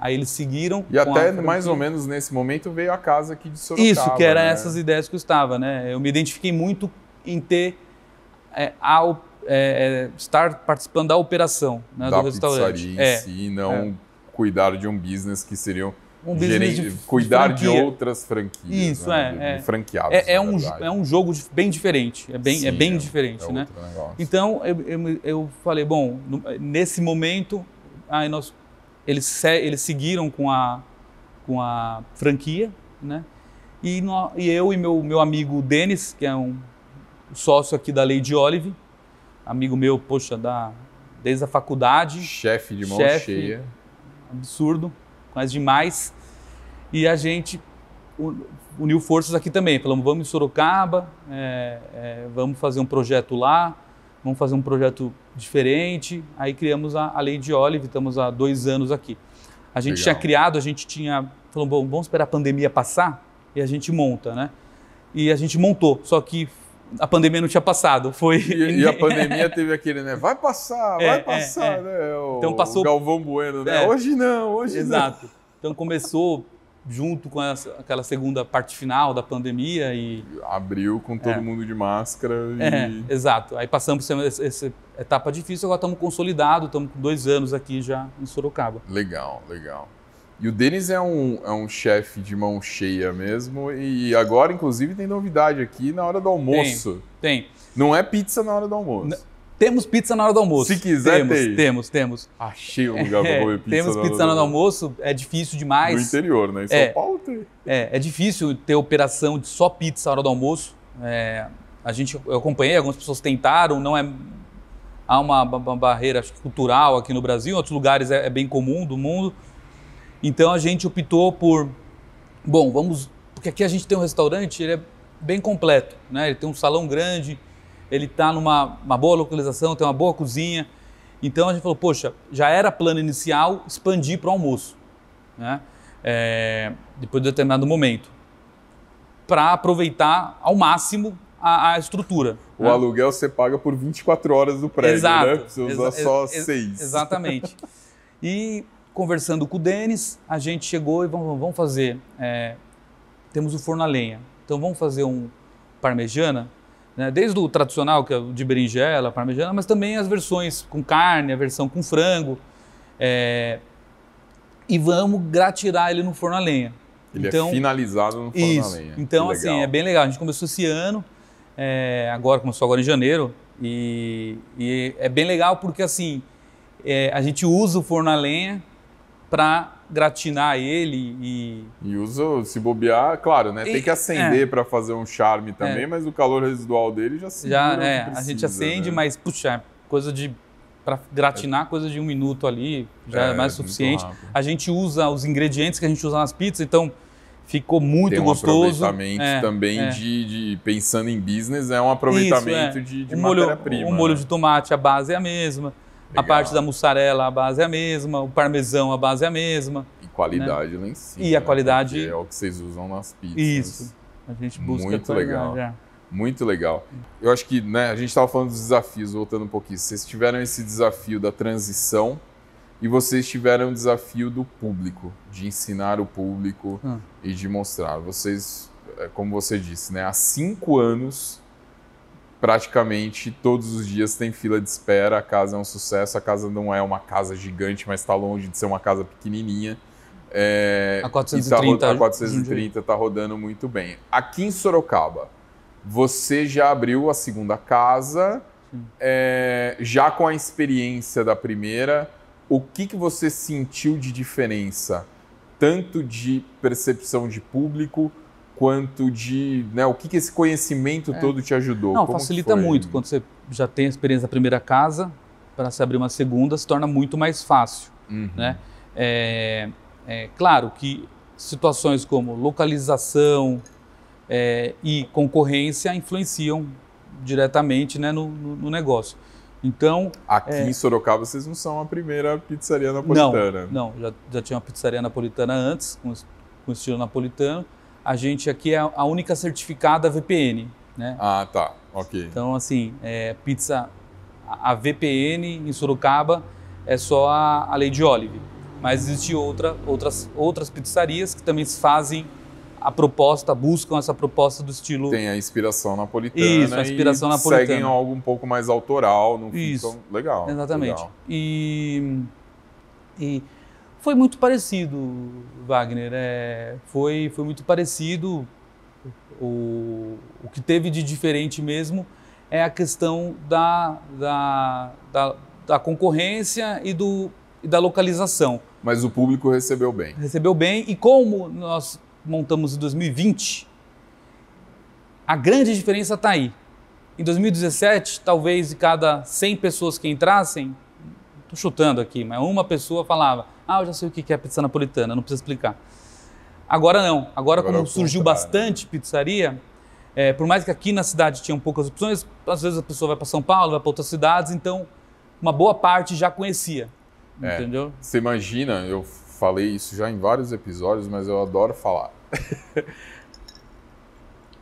[SPEAKER 2] aí eles seguiram. E até mais ou menos
[SPEAKER 1] nesse momento veio a casa aqui de Sorocaba. Isso, que eram né? essas
[SPEAKER 2] ideias que eu estava, né? Eu me identifiquei muito em ter é, ao é, é, estar participando da operação né, da do restaurante. Em é, si, não é.
[SPEAKER 1] cuidar de um business que seriam um business de, cuidar de, de, outras franquias. Isso, né? é, de, é. De franqueados. É, é um,
[SPEAKER 2] é um jogo bem diferente. É bem, é Sim, é bem é, diferente, é né? Então eu, eu, eu, falei, bom, nesse momento, aí nós, eles, eles seguiram com a, com a franquia, né? E, no, e eu e meu, meu amigo Denis, que é um sócio aqui da Lady Olive, amigo meu, poxa, da, desde a faculdade. Chefe de mão chefe, cheia. Absurdo com as demais. E a gente uniu forças aqui também. Falamos, vamos em Sorocaba, é, é, vamos fazer um projeto lá, vamos fazer um projeto diferente. Aí criamos a, a Lei de Olive, estamos há dois anos aqui. A gente Legal. tinha criado, a gente tinha. Falou, bom, vamos esperar a pandemia passar e a gente monta, né? E a gente montou, só que a pandemia não tinha passado. Foi... E, e a pandemia
[SPEAKER 1] teve aquele, né? Vai passar, é, vai é, passar, é, né,
[SPEAKER 2] é. né? O, então passou... Galvão Bueno, né? É. Hoje não, hoje Exato. não. Exato. Então começou junto com essa, aquela segunda parte final da pandemia e... Abriu com todo é.
[SPEAKER 1] mundo de máscara
[SPEAKER 2] e... exato. Aí passamos essa, essa etapa difícil, agora estamos consolidados, estamos com dois anos aqui já em Sorocaba.
[SPEAKER 1] Legal, legal. E o Denis é um, é um chefe de mão cheia mesmo. E agora, inclusive, tem novidade aqui na hora do almoço. Tem. tem. Não é pizza na hora do almoço. N temos pizza na hora do almoço. Se quiser, temos. Tem. Temos, temos. Achei um lugar para comer pizza. temos na pizza na hora do
[SPEAKER 2] almoço. É difícil demais. No interior, né? Em São é, Paulo tem. É, é difícil ter operação de só pizza na hora do almoço. É, a gente, eu acompanhei, algumas pessoas tentaram, não é. Há uma, uma barreira cultural aqui no Brasil, em outros lugares é, é bem comum do mundo. Então a gente optou por, bom, vamos, porque aqui a gente tem um restaurante, ele é bem completo, né? Ele tem um salão grande, ele está numa boa localização, tem uma boa cozinha. Então a gente falou, poxa, já era plano inicial expandir para o almoço, né? É, depois de determinado momento, para aproveitar ao máximo a, a estrutura. O né?
[SPEAKER 1] aluguel você paga por 24 horas do prédio, né? Exato, né? Você usa exa só ex seis. Exatamente.
[SPEAKER 2] E Conversando com o Denis, a gente chegou e vamos, vamos fazer. É, temos o forno a lenha, então vamos fazer um parmejana, né? desde o tradicional, que é o de berinjela, parmejana, mas também as versões com carne, a versão com frango. É, e vamos gratirar ele no forno a lenha. Ele é então, é finalizado no forno isso. a lenha. Então, que assim, legal. é bem legal. A gente começou esse ano, é, agora começou agora em janeiro, e, e, é bem legal porque, assim, é, a gente usa o forno a lenha para gratinar ele e...
[SPEAKER 1] E usa, se bobear, claro, né? E, Tem que acender é, para fazer um charme também, é, mas o calor residual dele já se Já, é, precisa, a gente acende, né?
[SPEAKER 2] mas, puxa, é coisa de... Para gratinar, coisa de um minuto ali, já é, é mais suficiente. A gente usa os ingredientes que a gente usa nas pizzas, então ficou muito Tem um gostoso. aproveitamento é, também é.
[SPEAKER 1] De, de, pensando em business, é um aproveitamento Isso, é. de, de é. um matéria-prima. O molho
[SPEAKER 2] né? de tomate, a base é a mesma. Legal. A parte da mussarela, a base é a mesma, o parmesão, a base é a mesma. E qualidade né? lá em cima. E a né? qualidade. É o que
[SPEAKER 1] vocês usam nas pizzas. Isso. A gente busca Muito legal. É. Muito legal. Eu acho que né, a gente estava falando dos desafios, voltando um pouquinho. Vocês tiveram esse desafio da transição e vocês tiveram o desafio do público, de ensinar o público hum. e de mostrar. Vocês, é, como você disse, né, há cinco anos praticamente todos os dias tem fila de espera, a casa é um sucesso, a casa não é uma casa gigante, mas está longe de ser uma casa pequenininha. É, a 430 está tá rodando muito bem. Aqui em Sorocaba, você já abriu a segunda casa, é, já com a experiência da primeira, o que, que você sentiu de diferença? Tanto de percepção de público quanto de. Né, o que, que esse
[SPEAKER 2] conhecimento é. todo te ajudou? Não, Como facilita muito. Quando você já tem a experiência da primeira casa, para se abrir uma segunda, se torna muito mais fácil. Uhum. Né? É, é, claro que situações como localização é, e concorrência influenciam diretamente né, no, no, no negócio. Então. Aqui é, em
[SPEAKER 1] Sorocaba vocês não são a primeira pizzaria napolitana. Não,
[SPEAKER 2] não já, já tinha uma pizzaria napolitana antes, com, com estilo napolitano a gente aqui é a única certificada VPN, né? Ah, tá. Ok. Então, assim, é, pizza, a VPN em Sorocaba é só a, a Lady Olive. Mas existem outra, outras, outras pizzarias que também fazem a proposta, buscam essa proposta do estilo. Tem a inspiração napolitana. Isso, a inspiração napolitana. Seguem
[SPEAKER 1] algo um pouco mais autoral, não Isso. Então, legal. Exatamente. Legal.
[SPEAKER 2] E, e foi muito parecido, Wagner. É, foi, foi muito parecido. O, o que teve de diferente mesmo é a questão da, da, da, da concorrência e, do, e da localização. Mas o público recebeu bem. Recebeu bem. E como nós montamos em 2020, a grande diferença está aí. Em 2017, talvez de cada 100 pessoas que entrassem, estou chutando aqui, mas uma pessoa falava: ah, eu já sei o que é pizza napolitana, não precisa explicar. Agora não. Agora, Agora como surgiu né? bastante pizzaria, é, por mais que aqui na cidade tinham poucas opções, às vezes a pessoa vai para São Paulo, vai para outras cidades, então uma boa parte já conhecia.
[SPEAKER 1] É, entendeu? Você imagina, eu falei isso já em vários episódios, mas eu adoro falar.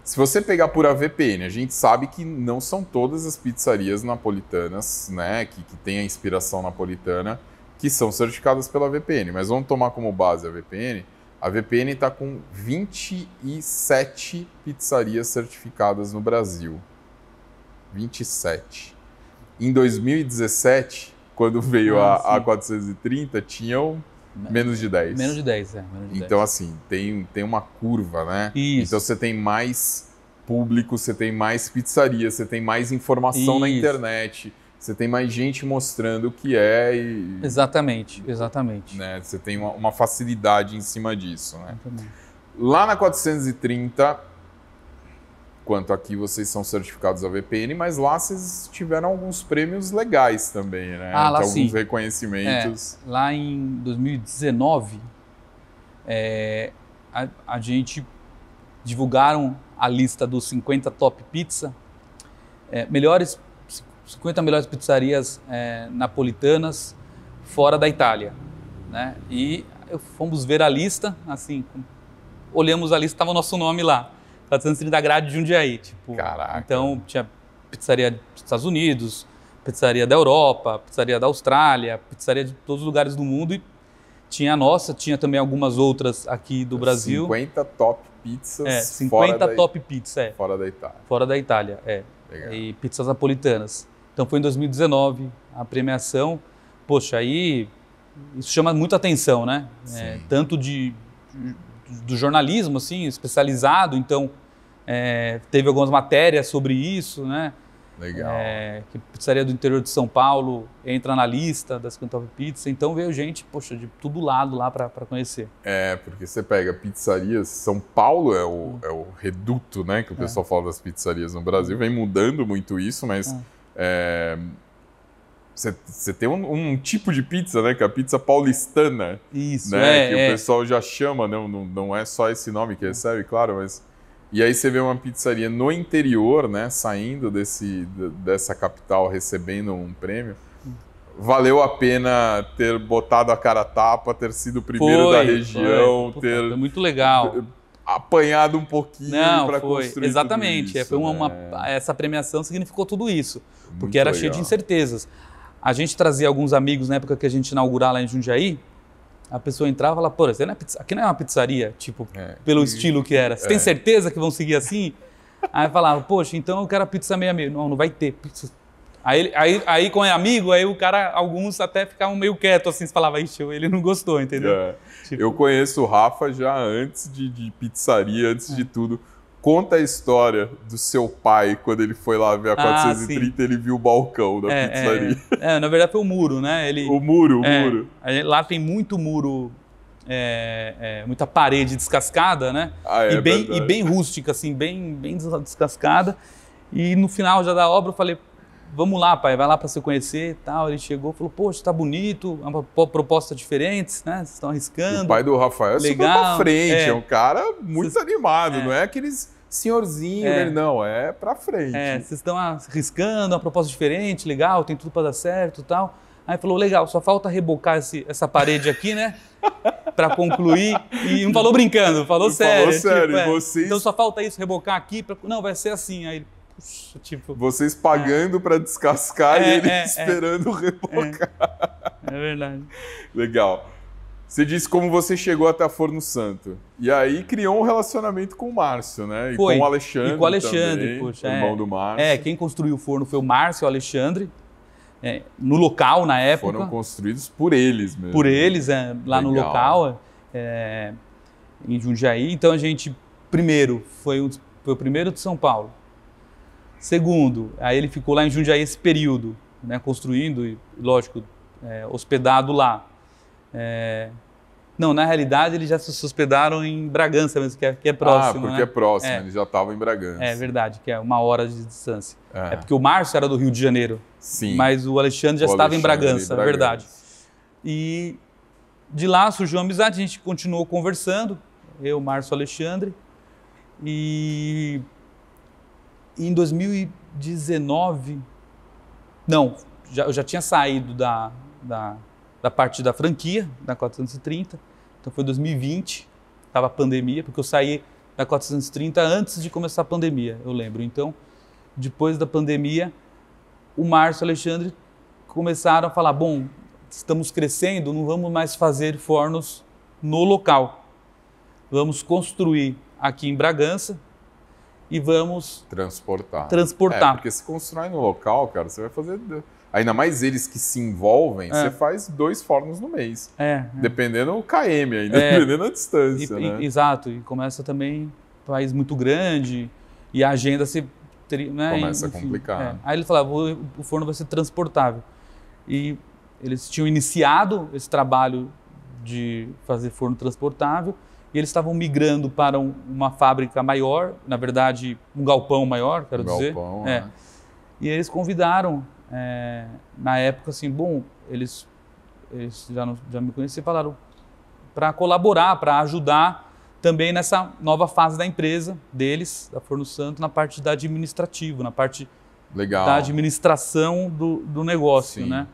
[SPEAKER 1] Se você pegar por a VPN, a gente sabe que não são todas as pizzarias napolitanas, né, que, que tem a inspiração napolitana, que são certificadas pela VPN, mas vamos tomar como base a VPN. A VPN está com 27 pizzarias certificadas no Brasil. 27. Em 2017, quando veio ah, a, a 430, tinham menos de 10. Menos de 10, é. De 10. então, assim, tem, tem uma curva, né? Isso. Então você tem mais público, você tem mais pizzarias, você tem mais informação Isso. na internet você tem mais gente mostrando o que é e. Exatamente, exatamente. Né? Você tem uma, uma, facilidade em cima disso. Né? Lá na 430, quanto aqui vocês são certificados a VPN, mas lá vocês tiveram alguns prêmios legais também, né? Ah, lá, alguns reconhecimentos.
[SPEAKER 2] É, lá em 2019, é, a, a gente divulgaram a lista dos 50 top pizza, é, melhores 50 melhores pizzarias é, napolitanas fora da Itália. Né? E fomos ver a lista, assim, olhamos a lista, estava o nosso nome lá. 430 grade de Jundiaí, tipo. Caraca. Então tinha pizzaria dos Estados Unidos, pizzaria da Europa, pizzaria da Austrália, pizzaria de todos os lugares do mundo e tinha a nossa, tinha também algumas outras aqui do Brasil. 50
[SPEAKER 1] top pizzas. É, 50 fora top
[SPEAKER 2] da... é. Fora da Itália. Fora da Itália, é. Legal. E pizzas napolitanas. Então foi em 2019 a premiação. Poxa, aí isso chama muita atenção, né? É, tanto de, do jornalismo, assim, especializado. Então é, teve algumas matérias sobre isso, né? Legal. É, que pizzaria do interior de São Paulo entra na lista das Cantov pizzas. Então veio gente, poxa, de todo lado lá para conhecer. É,
[SPEAKER 1] porque você pega pizzarias, São Paulo é o, hum. é o reduto, né? Que o é. pessoal é. fala das pizzarias no Brasil. Vem mudando muito isso, mas é. É, você tem um, um, tipo de pizza, né? Que é a pizza paulistana. Isso, né? É, que é. o pessoal já chama, né? Não, não é só esse nome que recebe, claro, mas. E aí você vê uma pizzaria no interior, né? Saindo desse, dessa capital, recebendo um prêmio. Valeu a pena ter botado a cara a tapa, ter sido o primeiro foi, da região,
[SPEAKER 2] foi. ter. muito legal. apanhado um pouquinho para construir. Exatamente. Isso, é, foi uma, né? uma, essa premiação significou tudo isso porque era cheio de incertezas. A gente trazia alguns amigos na época que a gente inaugurava lá em Jundiaí, a pessoa entrava e falava, pô, não é pizza... aqui não é uma pizzaria, tipo, é, pelo e... estilo que era. Você é. tem certeza que vão seguir assim? aí falava, poxa, então eu quero a pizza meia meia. Não, não vai ter pizza. Aí, aí, aí com amigo, aí o cara, alguns até ficavam meio quieto, assim, você falava, ixi, ele não gostou, entendeu? É.
[SPEAKER 1] Tipo... Eu conheço o Rafa já antes de, de pizzaria, antes de é. tudo conta a história do seu pai quando ele foi lá ver a 430 ah, ele viu o balcão da é, é, pizzaria.
[SPEAKER 2] É, é, na verdade foi o muro, né? Ele, o muro, o é, muro. lá tem muito muro, é, muita parede descascada, né? Ah, e, bem, e bem rústica, assim, bem, bem descascada. E no final já da obra eu falei, vamos lá, pai, vai lá para se conhecer tal. Ele chegou, falou, poxa, tá bonito, é uma proposta diferente, né? Vocês estão arriscando. o pai do Rafael é legal, para pra frente, é. é um cara muito Cês... animado, é. não é aqueles senhorzinho, é. Ele, né? não, é para frente. É, vocês estão arriscando, é uma proposta diferente, legal, tem tudo para dar certo tal. Aí falou, legal, só falta rebocar esse, essa parede aqui, né?
[SPEAKER 1] para concluir.
[SPEAKER 2] E não falou brincando, falou sério. Falou sério, tipo, é, vocês... Então só falta isso, rebocar aqui. Pra... Não, vai ser assim. Aí
[SPEAKER 1] Tipo, Vocês pagando é. para descascar é, e ele é, é, esperando rebocar. É, é. verdade. Legal. Você disse como você chegou até a Forno
[SPEAKER 2] Santo. E aí criou um relacionamento com o Márcio, né?
[SPEAKER 1] E foi. com o Alexandre. E com o Alexandre, também, poxa. É. Irmão do Márcio. É, quem
[SPEAKER 2] construiu o forno foi o Márcio e o Alexandre. no local, na época. Foram construídos por
[SPEAKER 1] eles mesmo. Por eles,
[SPEAKER 2] lá Legal. no local, em Jundiaí. Então a gente, primeiro, foi, um, foi o primeiro de São Paulo Segundo, aí ele ficou lá em Jundiaí esse período, né, construindo e, lógico, é, hospedado lá. É, não, na realidade eles já se hospedaram em Bragança mesmo, que é, que é próximo. Ah, porque né? é próximo, é. eles
[SPEAKER 1] já estavam em Bragança. É
[SPEAKER 2] verdade, que é uma hora de distância. É, é porque o Márcio era do Rio de Janeiro. Sim. Mas o Alexandre já o estava Alexandre em Bragança, é Bragança, verdade. E de lá surgiu a amizade, a gente continuou conversando, eu, Márcio, Alexandre. E em 2019, não, já, eu já tinha saído da, da, da parte da franquia, da 430, então foi 2020, estava a pandemia, porque eu saí da 430 antes de começar a pandemia, eu lembro. Então, depois da pandemia, o Márcio e o Alexandre começaram a falar: bom, estamos crescendo, não vamos mais fazer fornos no local. Vamos construir aqui em Bragança, e vamos
[SPEAKER 1] transportar. Transportar. É, porque se constrói no local, cara, você vai fazer ainda mais eles que se envolvem, é. você faz dois fornos no mês. É, é. dependendo do KM ainda, é. dependendo da distância, e, né? e,
[SPEAKER 2] Exato, e começa também país muito grande e a agenda se né, começa a complicar. É. Aí ele falava, o forno vai ser transportável. E eles tinham iniciado esse trabalho de fazer forno transportável e eles estavam migrando para um, uma fábrica maior, na verdade, um galpão maior, quero um dizer. Galpão, é. Né? E eles convidaram, é, na época, assim, bom, eles, eles já, não, já me conheciam e falaram para colaborar, para ajudar também nessa nova fase da empresa deles, da Forno Santo, na parte da administrativa, na parte Legal. da administração do, do negócio, né?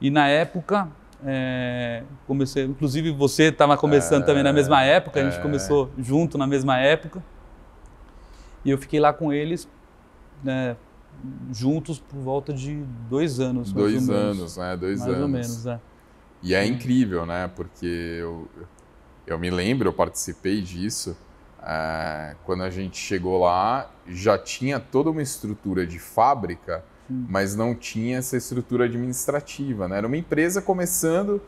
[SPEAKER 2] E na época, é, comecei, inclusive você estava começando é, também na mesma é, época, a gente é. começou junto na mesma época. E eu fiquei lá com eles, né, juntos por volta de dois anos. Dois anos, menos, né? Dois mais anos. Mais ou menos, é. E
[SPEAKER 1] é incrível, né? Porque eu, eu me lembro, eu participei disso. É, quando a gente chegou lá, já tinha toda uma estrutura de fábrica Hum. mas não tinha essa estrutura administrativa. Né? Era uma empresa começando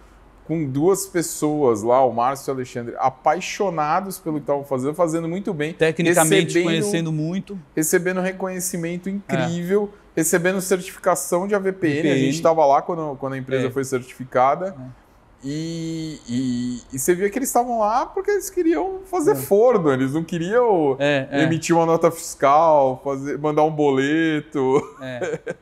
[SPEAKER 1] com duas pessoas lá, o Márcio e o Alexandre, apaixonados pelo que estavam fazendo, fazendo muito bem. Tecnicamente conhecendo muito. Recebendo reconhecimento incrível, é. recebendo certificação de AVPN. A gente estava lá quando, quando a empresa é. foi certificada. É. E, e, e, você via que eles estavam lá porque eles queriam fazer é. forno, eles não queriam
[SPEAKER 2] é, é. emitir
[SPEAKER 1] uma nota fiscal, fazer,
[SPEAKER 2] mandar um boleto, é, é.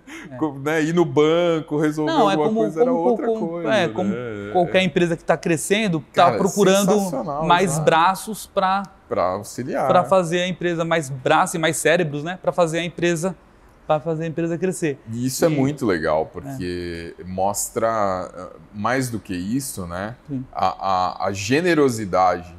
[SPEAKER 2] né, ir no banco, resolver não, é alguma como, coisa, como, era como, outra coisa. É, né? como qualquer empresa que está crescendo, está procurando mais cara. braços para auxiliar. Para né? fazer a empresa, mais braços e mais cérebros, né? Para fazer a empresa para fazer a empresa crescer. E isso é e... é muito legal, é. porque é. mostra,
[SPEAKER 1] ah, mais do que isso, né? A, a, a, generosidade.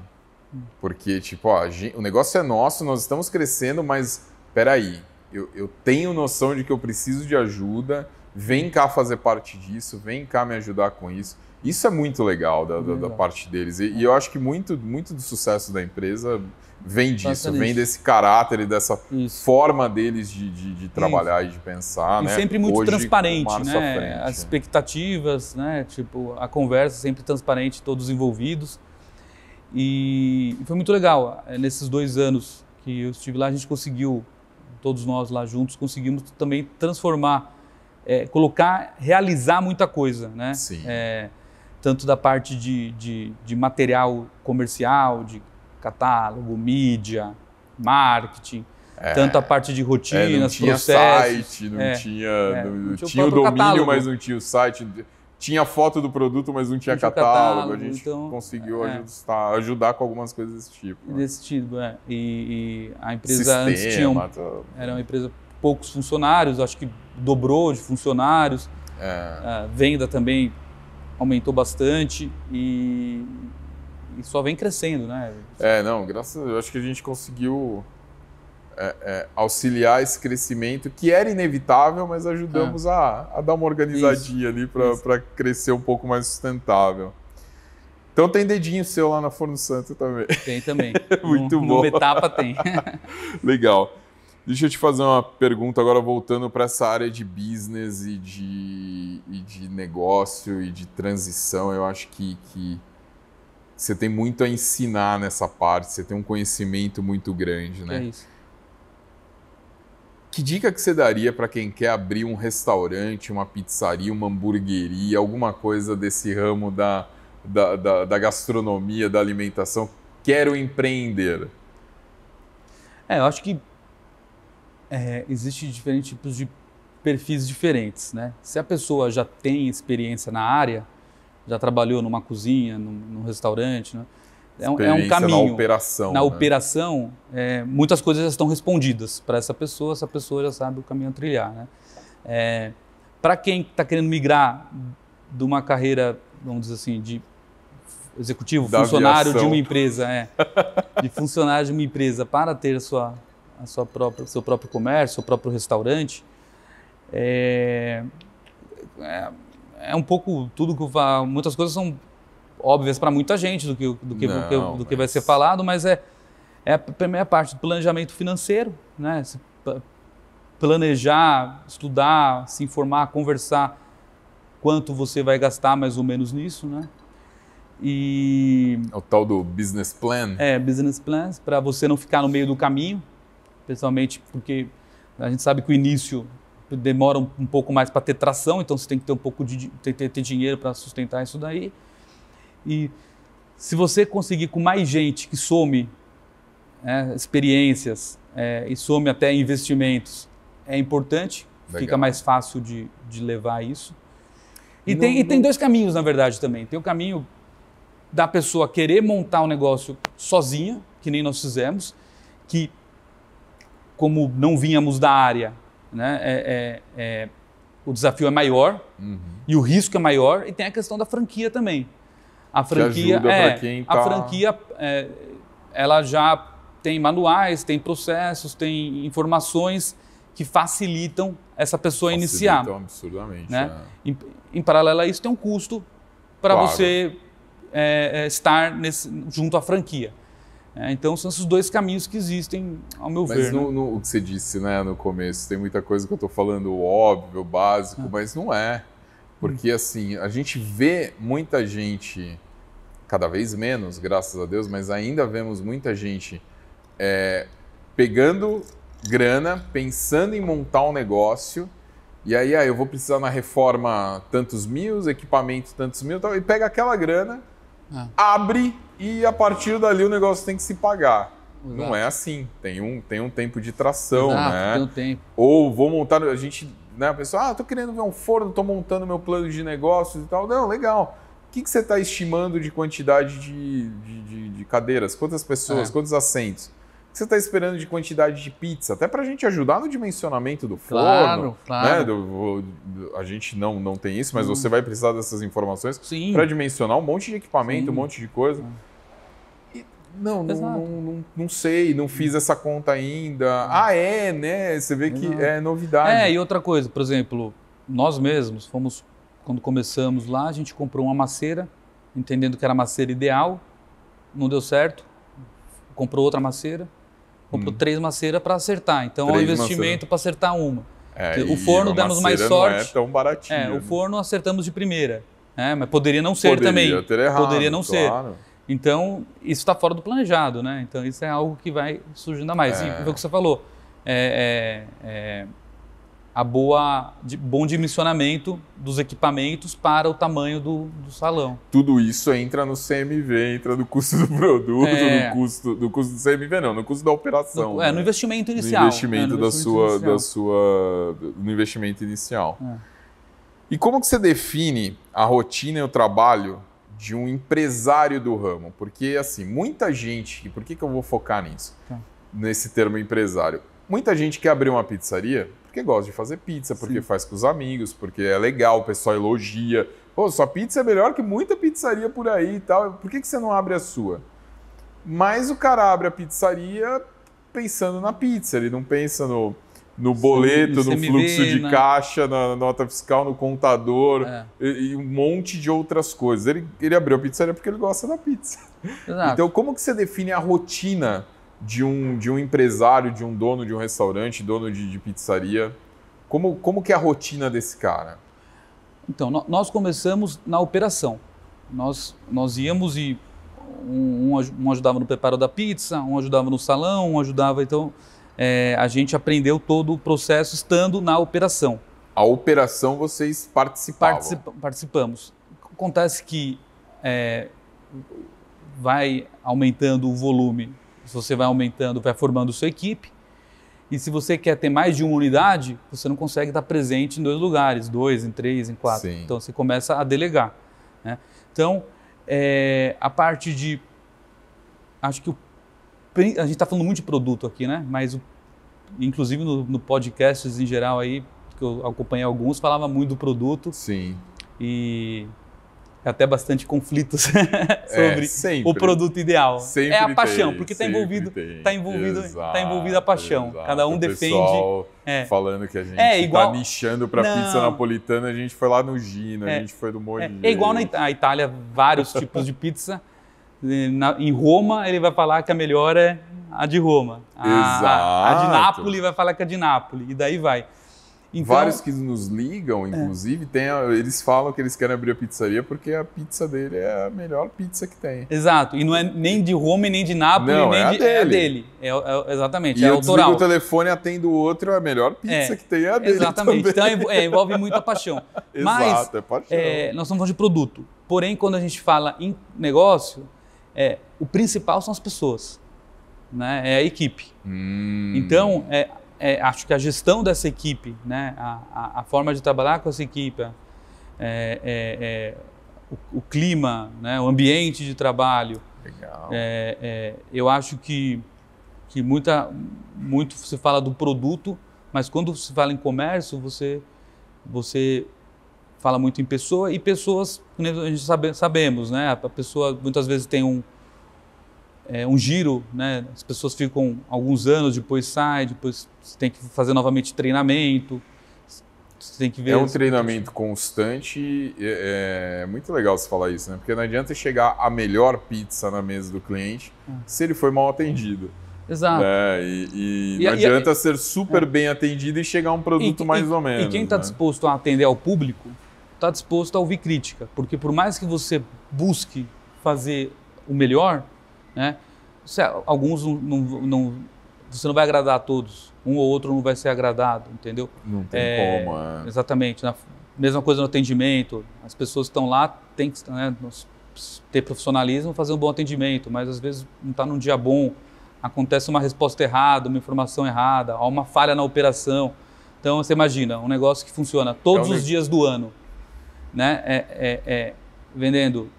[SPEAKER 1] Hum. Porque, tipo, ó, o negócio é nosso, nós estamos crescendo, mas peraí, eu, eu tenho noção de que eu preciso de ajuda, vem cá fazer parte disso, vem cá me ajudar com isso. Isso é muito legal da, da, da parte deles. E, é. e, eu acho que muito, muito do sucesso da empresa vem tá disso, vem desse caráter e dessa isso. forma deles de, de, de trabalhar isso. e de pensar. E né? sempre muito Hoje, transparente, né? Frente,
[SPEAKER 2] As né? expectativas, né? Tipo, a conversa sempre transparente, todos envolvidos. E foi muito legal. Eh, nesses dois anos que eu estive lá, a gente conseguiu, todos nós lá juntos, conseguimos também transformar, é, colocar, realizar muita coisa, né? Sim. É, tanto da parte de, de, de material comercial, de catálogo, mídia, marketing. É, tanto a é. parte de rotinas, é, não tinha processos, site, não, é, tinha, é, não, não tinha, tinha o domínio, catálogo. mas não
[SPEAKER 1] tinha o site. Tinha foto do produto, mas não tinha, não tinha catálogo. catálogo. A gente então, conseguiu é. ajustar, ajudar com algumas coisas desse tipo.
[SPEAKER 2] Né? Desse tipo, é. E, e a empresa Sistema, antes tinha um, tá. era uma empresa poucos funcionários, acho que dobrou de funcionários. É. A venda também aumentou bastante e e só vem crescendo,
[SPEAKER 1] né? É, não, graças a Deus, acho que a gente conseguiu é, é, auxiliar esse crescimento que era inevitável, mas ajudamos é. a, a, dar uma organizadinha isso, ali para crescer um pouco mais sustentável. Então tem dedinho seu lá na Forno Santo também.
[SPEAKER 2] Tem também. É muito no, bom. No etapa tem.
[SPEAKER 1] Legal. Deixa eu te fazer uma pergunta agora voltando para essa área de business e de, e de negócio e de transição. Eu acho que, que você tem muito a ensinar nessa parte, você tem um conhecimento muito grande, né? É isso. Que dica que você daria para quem quer abrir um restaurante, uma pizzaria, uma hamburgueria, alguma coisa desse ramo da, da, da, da gastronomia, da alimentação?
[SPEAKER 2] Quero empreender. É, eu acho que é, existem diferentes tipos de perfis diferentes, né? Se a pessoa já tem experiência na área, já trabalhou numa cozinha, num, num restaurante, né? É um, é um, caminho. Na operação. Na né? operação, é, muitas coisas já estão respondidas para essa pessoa, essa pessoa já sabe o caminho a trilhar. Né? É, para quem está querendo migrar de uma carreira, vamos dizer assim, de executivo, da funcionário aviação. de uma empresa, é, de funcionário de uma empresa para ter a sua, a sua própria, seu próprio comércio, seu próprio restaurante, é, é é um pouco tudo que muitas coisas são óbvias para muita gente do que do que, Não, do, que, do mas... vai ser falado, mas é é a primeira parte do planejamento financeiro, né? Se planejar, estudar, se informar, conversar quanto você vai gastar mais ou menos nisso, né? E
[SPEAKER 1] é o tal do business plan.
[SPEAKER 2] É, business plans para você não ficar no meio do caminho, principalmente porque a gente sabe que o início demora um, um pouco mais para ter tração, então você tem que ter um pouco de ter, ter, ter dinheiro para sustentar isso daí. E se você conseguir com mais gente que some é, experiências é, e some até investimentos, é importante, Legal. fica mais fácil de, de levar isso. E, não, tem, não... e tem dois caminhos, na verdade, também. Tem o caminho da pessoa querer montar um negócio sozinha, que nem nós fizemos, que como não vínhamos da área, né? É, é, é, o desafio é maior uhum. e o risco é maior e tem a questão da franquia também. A franquia, que é, quem tá... a franquia, é, ela já tem manuais, tem processos, tem informações que facilitam essa pessoa a iniciar. Facilitam
[SPEAKER 1] absurdamente. Né? É. Em,
[SPEAKER 2] em, paralelo a isso, tem um custo para claro. você é, estar nesse, junto à franquia. É, então são esses dois caminhos que existem, ao meu mas ver. Mas né?
[SPEAKER 1] o que você disse né, no começo, tem muita coisa que eu estou falando óbvio, básico, ah. mas não é. Porque hum. assim, a gente vê muita gente, cada vez menos, graças a Deus, mas ainda vemos muita gente é, pegando grana, pensando em montar um negócio, e aí ah, eu vou precisar na reforma tantos mil, equipamento tantos mil, e pega aquela grana ah. abre e a partir dali o negócio tem que se pagar. Exato. Não é assim. Tem um, tem um tempo de tração, Exato, né? Tem um tempo. Ou vou montar, a gente, né, a pessoa, ah, tô querendo ver um forno, tô montando meu plano de negócios e tal. Não, legal. O que, que você está estimando de quantidade de, de, de, de cadeiras? Quantas pessoas? É. Quantos assentos? que você está esperando de quantidade de pizza? Até para a gente ajudar no dimensionamento do forno. Claro, né? claro. Né? Do, do, a gente não, não tem isso, mas hum. você vai precisar dessas informações para dimensionar um monte de equipamento, Sim. um monte de coisa. Ah. E, não, não não, não, não, sei, não fiz essa conta ainda. Ah, é, né? Você vê que não. é novidade. É, e
[SPEAKER 2] outra coisa, por exemplo, nós mesmos fomos, quando começamos lá, a gente comprou uma maceira, entendendo que era a maceira ideal, não deu certo, comprou outra maceira, Compro hum. três maceiras para acertar. Então, três é um investimento para acertar uma. É, o forno demos mais sorte. Não é tão baratinho. É, o né? forno acertamos de primeira. Né? Mas poderia não ser poderia também. Ter errado, poderia não claro. ser. Então, isso está fora do planejado, né? Então, isso é algo que vai surgindo a mais. É. E foi o que você falou. É, é, é a boa, de, bom dimensionamento dos equipamentos para o tamanho do, do, salão.
[SPEAKER 1] Tudo isso entra no CMV, entra no custo do produto, é. no custo do custo do CMV não, no custo da operação. É, né? É no investimento inicial. No investimento, é, no da, sua, inicial. da sua, no investimento inicial. É. E como que você define a rotina e o trabalho de um empresário do ramo? Porque assim, muita gente, por que, que eu vou focar nisso? Tá. Nesse termo empresário. Muita gente quer abrir uma pizzaria, porque gosta de fazer pizza, porque Sim. faz com os amigos, porque é legal, o pessoal elogia. Pô, sua pizza é melhor que muita pizzaria por aí e tal. Por que, que você não abre a sua? Mas o cara abre a pizzaria pensando na pizza, ele não pensa no, no boleto, no fluxo de né? caixa, na nota fiscal, no contador é. e, e, um monte de outras coisas. Ele, ele abriu a pizzaria porque ele gosta da pizza. Exato. Então, como que você define a rotina de um, de um empresário, de um dono de um restaurante, dono de, de
[SPEAKER 2] pizzaria? Como, como que é a rotina desse cara? Então, no, nós começamos na operação. Nós, nós íamos e um, um, ajudava no preparo da pizza, um ajudava no salão, um ajudava. Então, é, a gente aprendeu todo o processo estando na operação. A operação vocês participavam? participamos. Acontece que é, vai aumentando o volume você vai aumentando, vai formando sua equipe. E se você quer ter mais de uma unidade, você não consegue estar presente em dois lugares, dois, em três, em quatro. Sim. Então você começa a delegar. Né? Então, é, a parte de. Acho que o, a gente está falando muito de produto aqui, né? Mas, o, inclusive no, no em geral aí, que eu acompanhei alguns, falava muito do produto. Sim. E é até bastante conflitos é, sobre sempre, o produto ideal. Sempre é a paixão, tem, porque está envolvido, está envolvido, está envolvida a paixão. Exato. Cada um o defende. é. Falando que a gente é, tá igual... nichando para pizza napolitana, a gente foi lá no Gino, é. a gente foi do Monte. É. é, igual na Itália, vários tipos de pizza. Na, em Roma, ele vai falar que a melhor é a de Roma. A, Exato. a, a de Nápoles vai falar que a é de Nápoles. E daí vai. Então, Vários que
[SPEAKER 1] nos ligam, inclusive, é. tem, eles falam que eles querem abrir a pizzaria porque a pizza dele é a
[SPEAKER 2] melhor pizza que tem. Exato. E não é nem de Roma, nem de Nápoles, não, nem é de, dele. É a dele. É, é, exatamente. E é eu autoral. o telefone, atendo o outro, é a melhor é, pizza que tem é a dele. Exatamente. Então, também. Então envolve muita paixão. Mas, Exato, é paixão. nós estamos falando de produto. Porém, quando a gente fala em negócio, o principal são as pessoas. Né? É a equipe. Hum. Então, é, é, acho que a gestão dessa equipe, né, a, a, a forma de trabalhar com essa equipe, é, é, é o, o, clima, né, o ambiente de trabalho. Legal. É, eu acho que, que muita, muito se fala do produto, mas quando se fala em comércio, você, você fala muito em pessoa e pessoas, a gente sabe, sabemos, né, a pessoa muitas vezes tem um é, um giro, né? As pessoas ficam alguns anos, depois sai, depois você tem que fazer novamente treinamento. Você tem que ver é um treinamento
[SPEAKER 1] coisas. constante. É, é, muito legal você falar isso, né? Porque não adianta chegar a melhor pizza na mesa do cliente ah. se
[SPEAKER 2] ele foi mal atendido. Exato. É, e, e, e, não adianta e, ser super é. bem atendido e chegar a um produto mais ou menos. E quem está né? disposto a atender ao público está disposto a ouvir crítica. Porque por mais que você busque fazer o melhor, né? Se, alguns não, não, não, você não vai agradar a todos, um ou outro não vai ser agradado, entendeu? Não tem é, como. É. Exatamente. Na, mesma coisa no atendimento, as pessoas que estão lá têm que né, ter profissionalismo, fazer um bom atendimento, mas às vezes não está num dia bom, acontece uma resposta errada, uma informação errada, há uma falha na operação. Então você imagina, um negócio que funciona todos os dias do ano, né? É, é, é, vendendo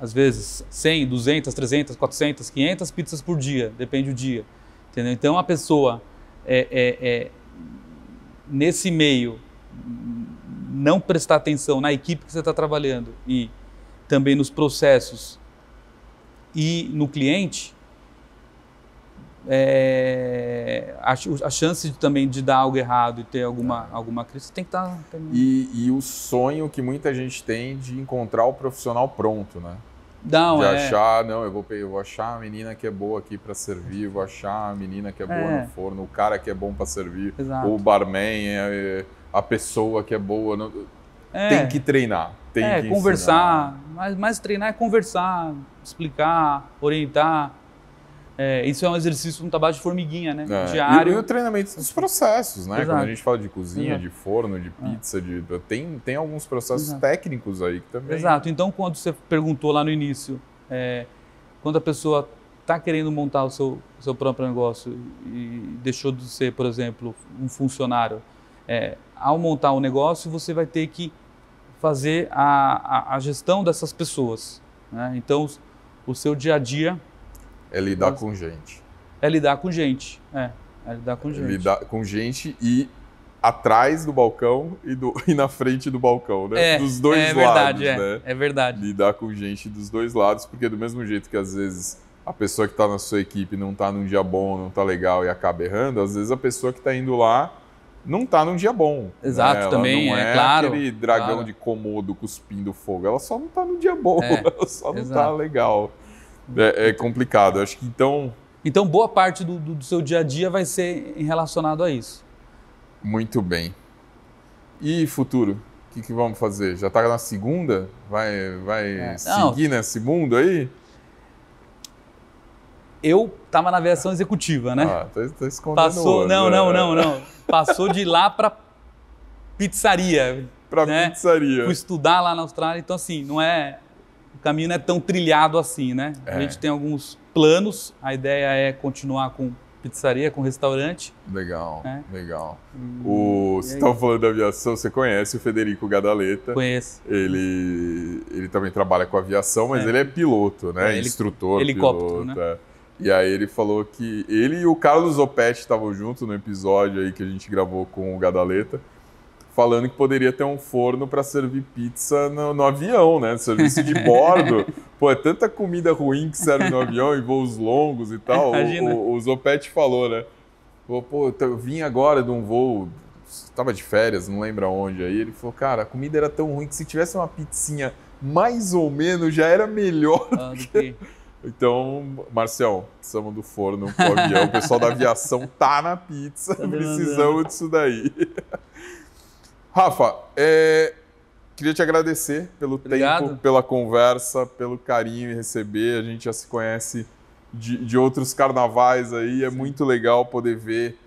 [SPEAKER 2] às vezes 100, 200, 300, 400, 500 pizzas por dia, depende do dia. Entendeu? Então a pessoa é, é, é, nesse meio não prestar atenção na equipe que você está trabalhando e também nos processos e no cliente, é, a, a, chance de, também de dar algo errado e ter alguma, alguma crise tem que estar. Tá, tem...
[SPEAKER 1] e, e, o sonho que muita gente tem de encontrar o profissional pronto, né?
[SPEAKER 2] Não, de é... achar,
[SPEAKER 1] não, eu vou, eu vou achar a menina que é boa aqui para servir, vou achar a menina que é, é boa no é. forno, o cara que é bom para servir, Exato. o barman, é, é, a pessoa que é boa. É. Tem que treinar, tem é, que conversar,
[SPEAKER 2] mas mais treinar é conversar, explicar, orientar. É, isso é um exercício, um trabalho de formiguinha, né? É. Diário. E, e, o
[SPEAKER 1] treinamento dos processos,
[SPEAKER 2] né? Exato. Quando a gente fala
[SPEAKER 1] de cozinha, Exato. de forno, de é. pizza, de, tem, tem alguns processos Exato. técnicos aí que também. Exato.
[SPEAKER 2] Então, quando você perguntou lá no início, é, quando a pessoa está querendo montar o seu, seu próprio negócio e deixou de ser, por exemplo, um funcionário, é, ao montar o um negócio, você vai ter que fazer a, a, a gestão dessas pessoas. Né? Então, o seu dia a dia é lidar com gente. É lidar com gente. É, é lidar com é gente. É lidar
[SPEAKER 1] com gente e atrás do balcão e, do, e na frente do balcão, né? É, dos dois é verdade, lados, é, né? É verdade. Lidar com gente dos dois lados, porque do mesmo jeito que às vezes a pessoa que está na sua equipe não está num dia bom, não está legal e acaba errando, às vezes a pessoa que está indo lá não está num dia bom. Né? Exato, né? também, é, é, claro. aquele dragão claro. de comodo
[SPEAKER 2] cuspindo fogo, ela só não está num dia bom, é, ela só não está legal. É, é complicado. acho que então. Então, boa parte do, do, seu dia a dia vai ser relacionado a isso.
[SPEAKER 1] Muito bem. E futuro? O que, que vamos fazer? Já está na segunda? Vai, vai é. seguir Não. nesse mundo aí?
[SPEAKER 2] eu estava na versão executiva, né? Ah, tá, tá escondendo Passou, não, né? não, não, não. Passou de lá para pizzaria. Para né? pizzaria. Fui estudar lá na Austrália, então assim, não é o caminho não é tão trilhado assim, né? É. A gente tem alguns planos, a ideia é continuar com pizzaria, com restaurante.
[SPEAKER 1] Legal, né? legal. Hum, o, você estava falando da aviação, você conhece o Federico Gadaleta. Conheço. Ele, ele também trabalha com aviação, mas é. ele é piloto, né? É, Instrutor, helicóptero, piloto. Né? É. E aí ele falou que ele e o Carlos Opet estavam juntos no episódio aí que a gente gravou com o Gadaleta falando que poderia ter um forno para servir pizza no, no, avião, né? Serviço de bordo. Pô, é tanta comida ruim que serve no avião e voos longos e tal. Imagina. O, o, o Zopet falou, né? Pô, pô, eu vim agora de um voo, estava de férias, não lembro aonde. Aí ele falou, cara, a comida era tão ruim que se tivesse uma pizzinha mais ou menos já era melhor. Ah, que... Então, Marcel, precisamos do forno pro avião. O pessoal da aviação tá na pizza, tá precisamos disso daí. Rafa, é, queria te agradecer pelo Obrigado. tempo, pela conversa, pelo carinho em receber. A gente já se conhece de, de outros carnavais aí. É Sim. muito legal poder ver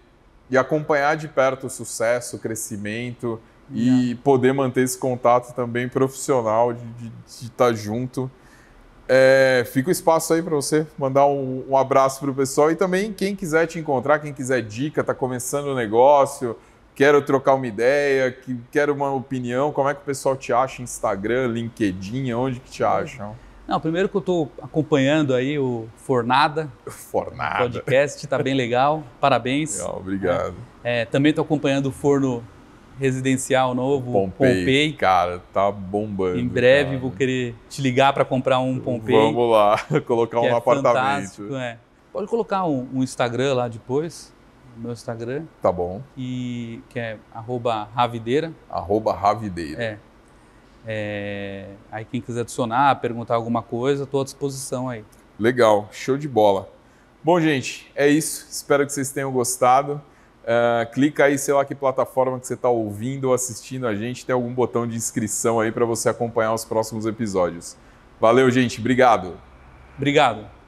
[SPEAKER 1] e acompanhar de perto o sucesso, o crescimento e poder manter esse contato também profissional, de estar tá junto. É, fica o espaço aí para você mandar um, um abraço para o pessoal e também quem quiser te encontrar, quem quiser dica, está começando o negócio quero trocar uma ideia, que quero uma opinião, como é que o pessoal te acha?
[SPEAKER 2] Instagram,
[SPEAKER 1] LinkedIn, onde que te
[SPEAKER 2] acham? Não, primeiro que eu estou acompanhando aí o Fornada. Fornada. O podcast, está bem legal. Parabéns. Legal, obrigado. É, é também estou acompanhando o forno residencial novo, Pompei,
[SPEAKER 1] Pompei. Cara, tá bombando. Em breve cara.
[SPEAKER 2] vou querer te ligar para comprar um Pompei. Vamos lá, colocar um é apartamento. É. Pode colocar um, um Instagram lá depois meu Instagram. Tá bom. E que é arroba Ravideira.
[SPEAKER 1] Arroba Ravideira.
[SPEAKER 2] É. é. Aí quem quiser adicionar, perguntar alguma coisa, estou à disposição aí.
[SPEAKER 1] Legal, show de bola. Bom, gente, é isso. Espero que vocês tenham gostado. Uh, clica aí, sei lá que plataforma que você está ouvindo ou assistindo a gente, tem algum botão de inscrição aí para você acompanhar os próximos episódios. Valeu, gente. Obrigado.
[SPEAKER 2] Obrigado.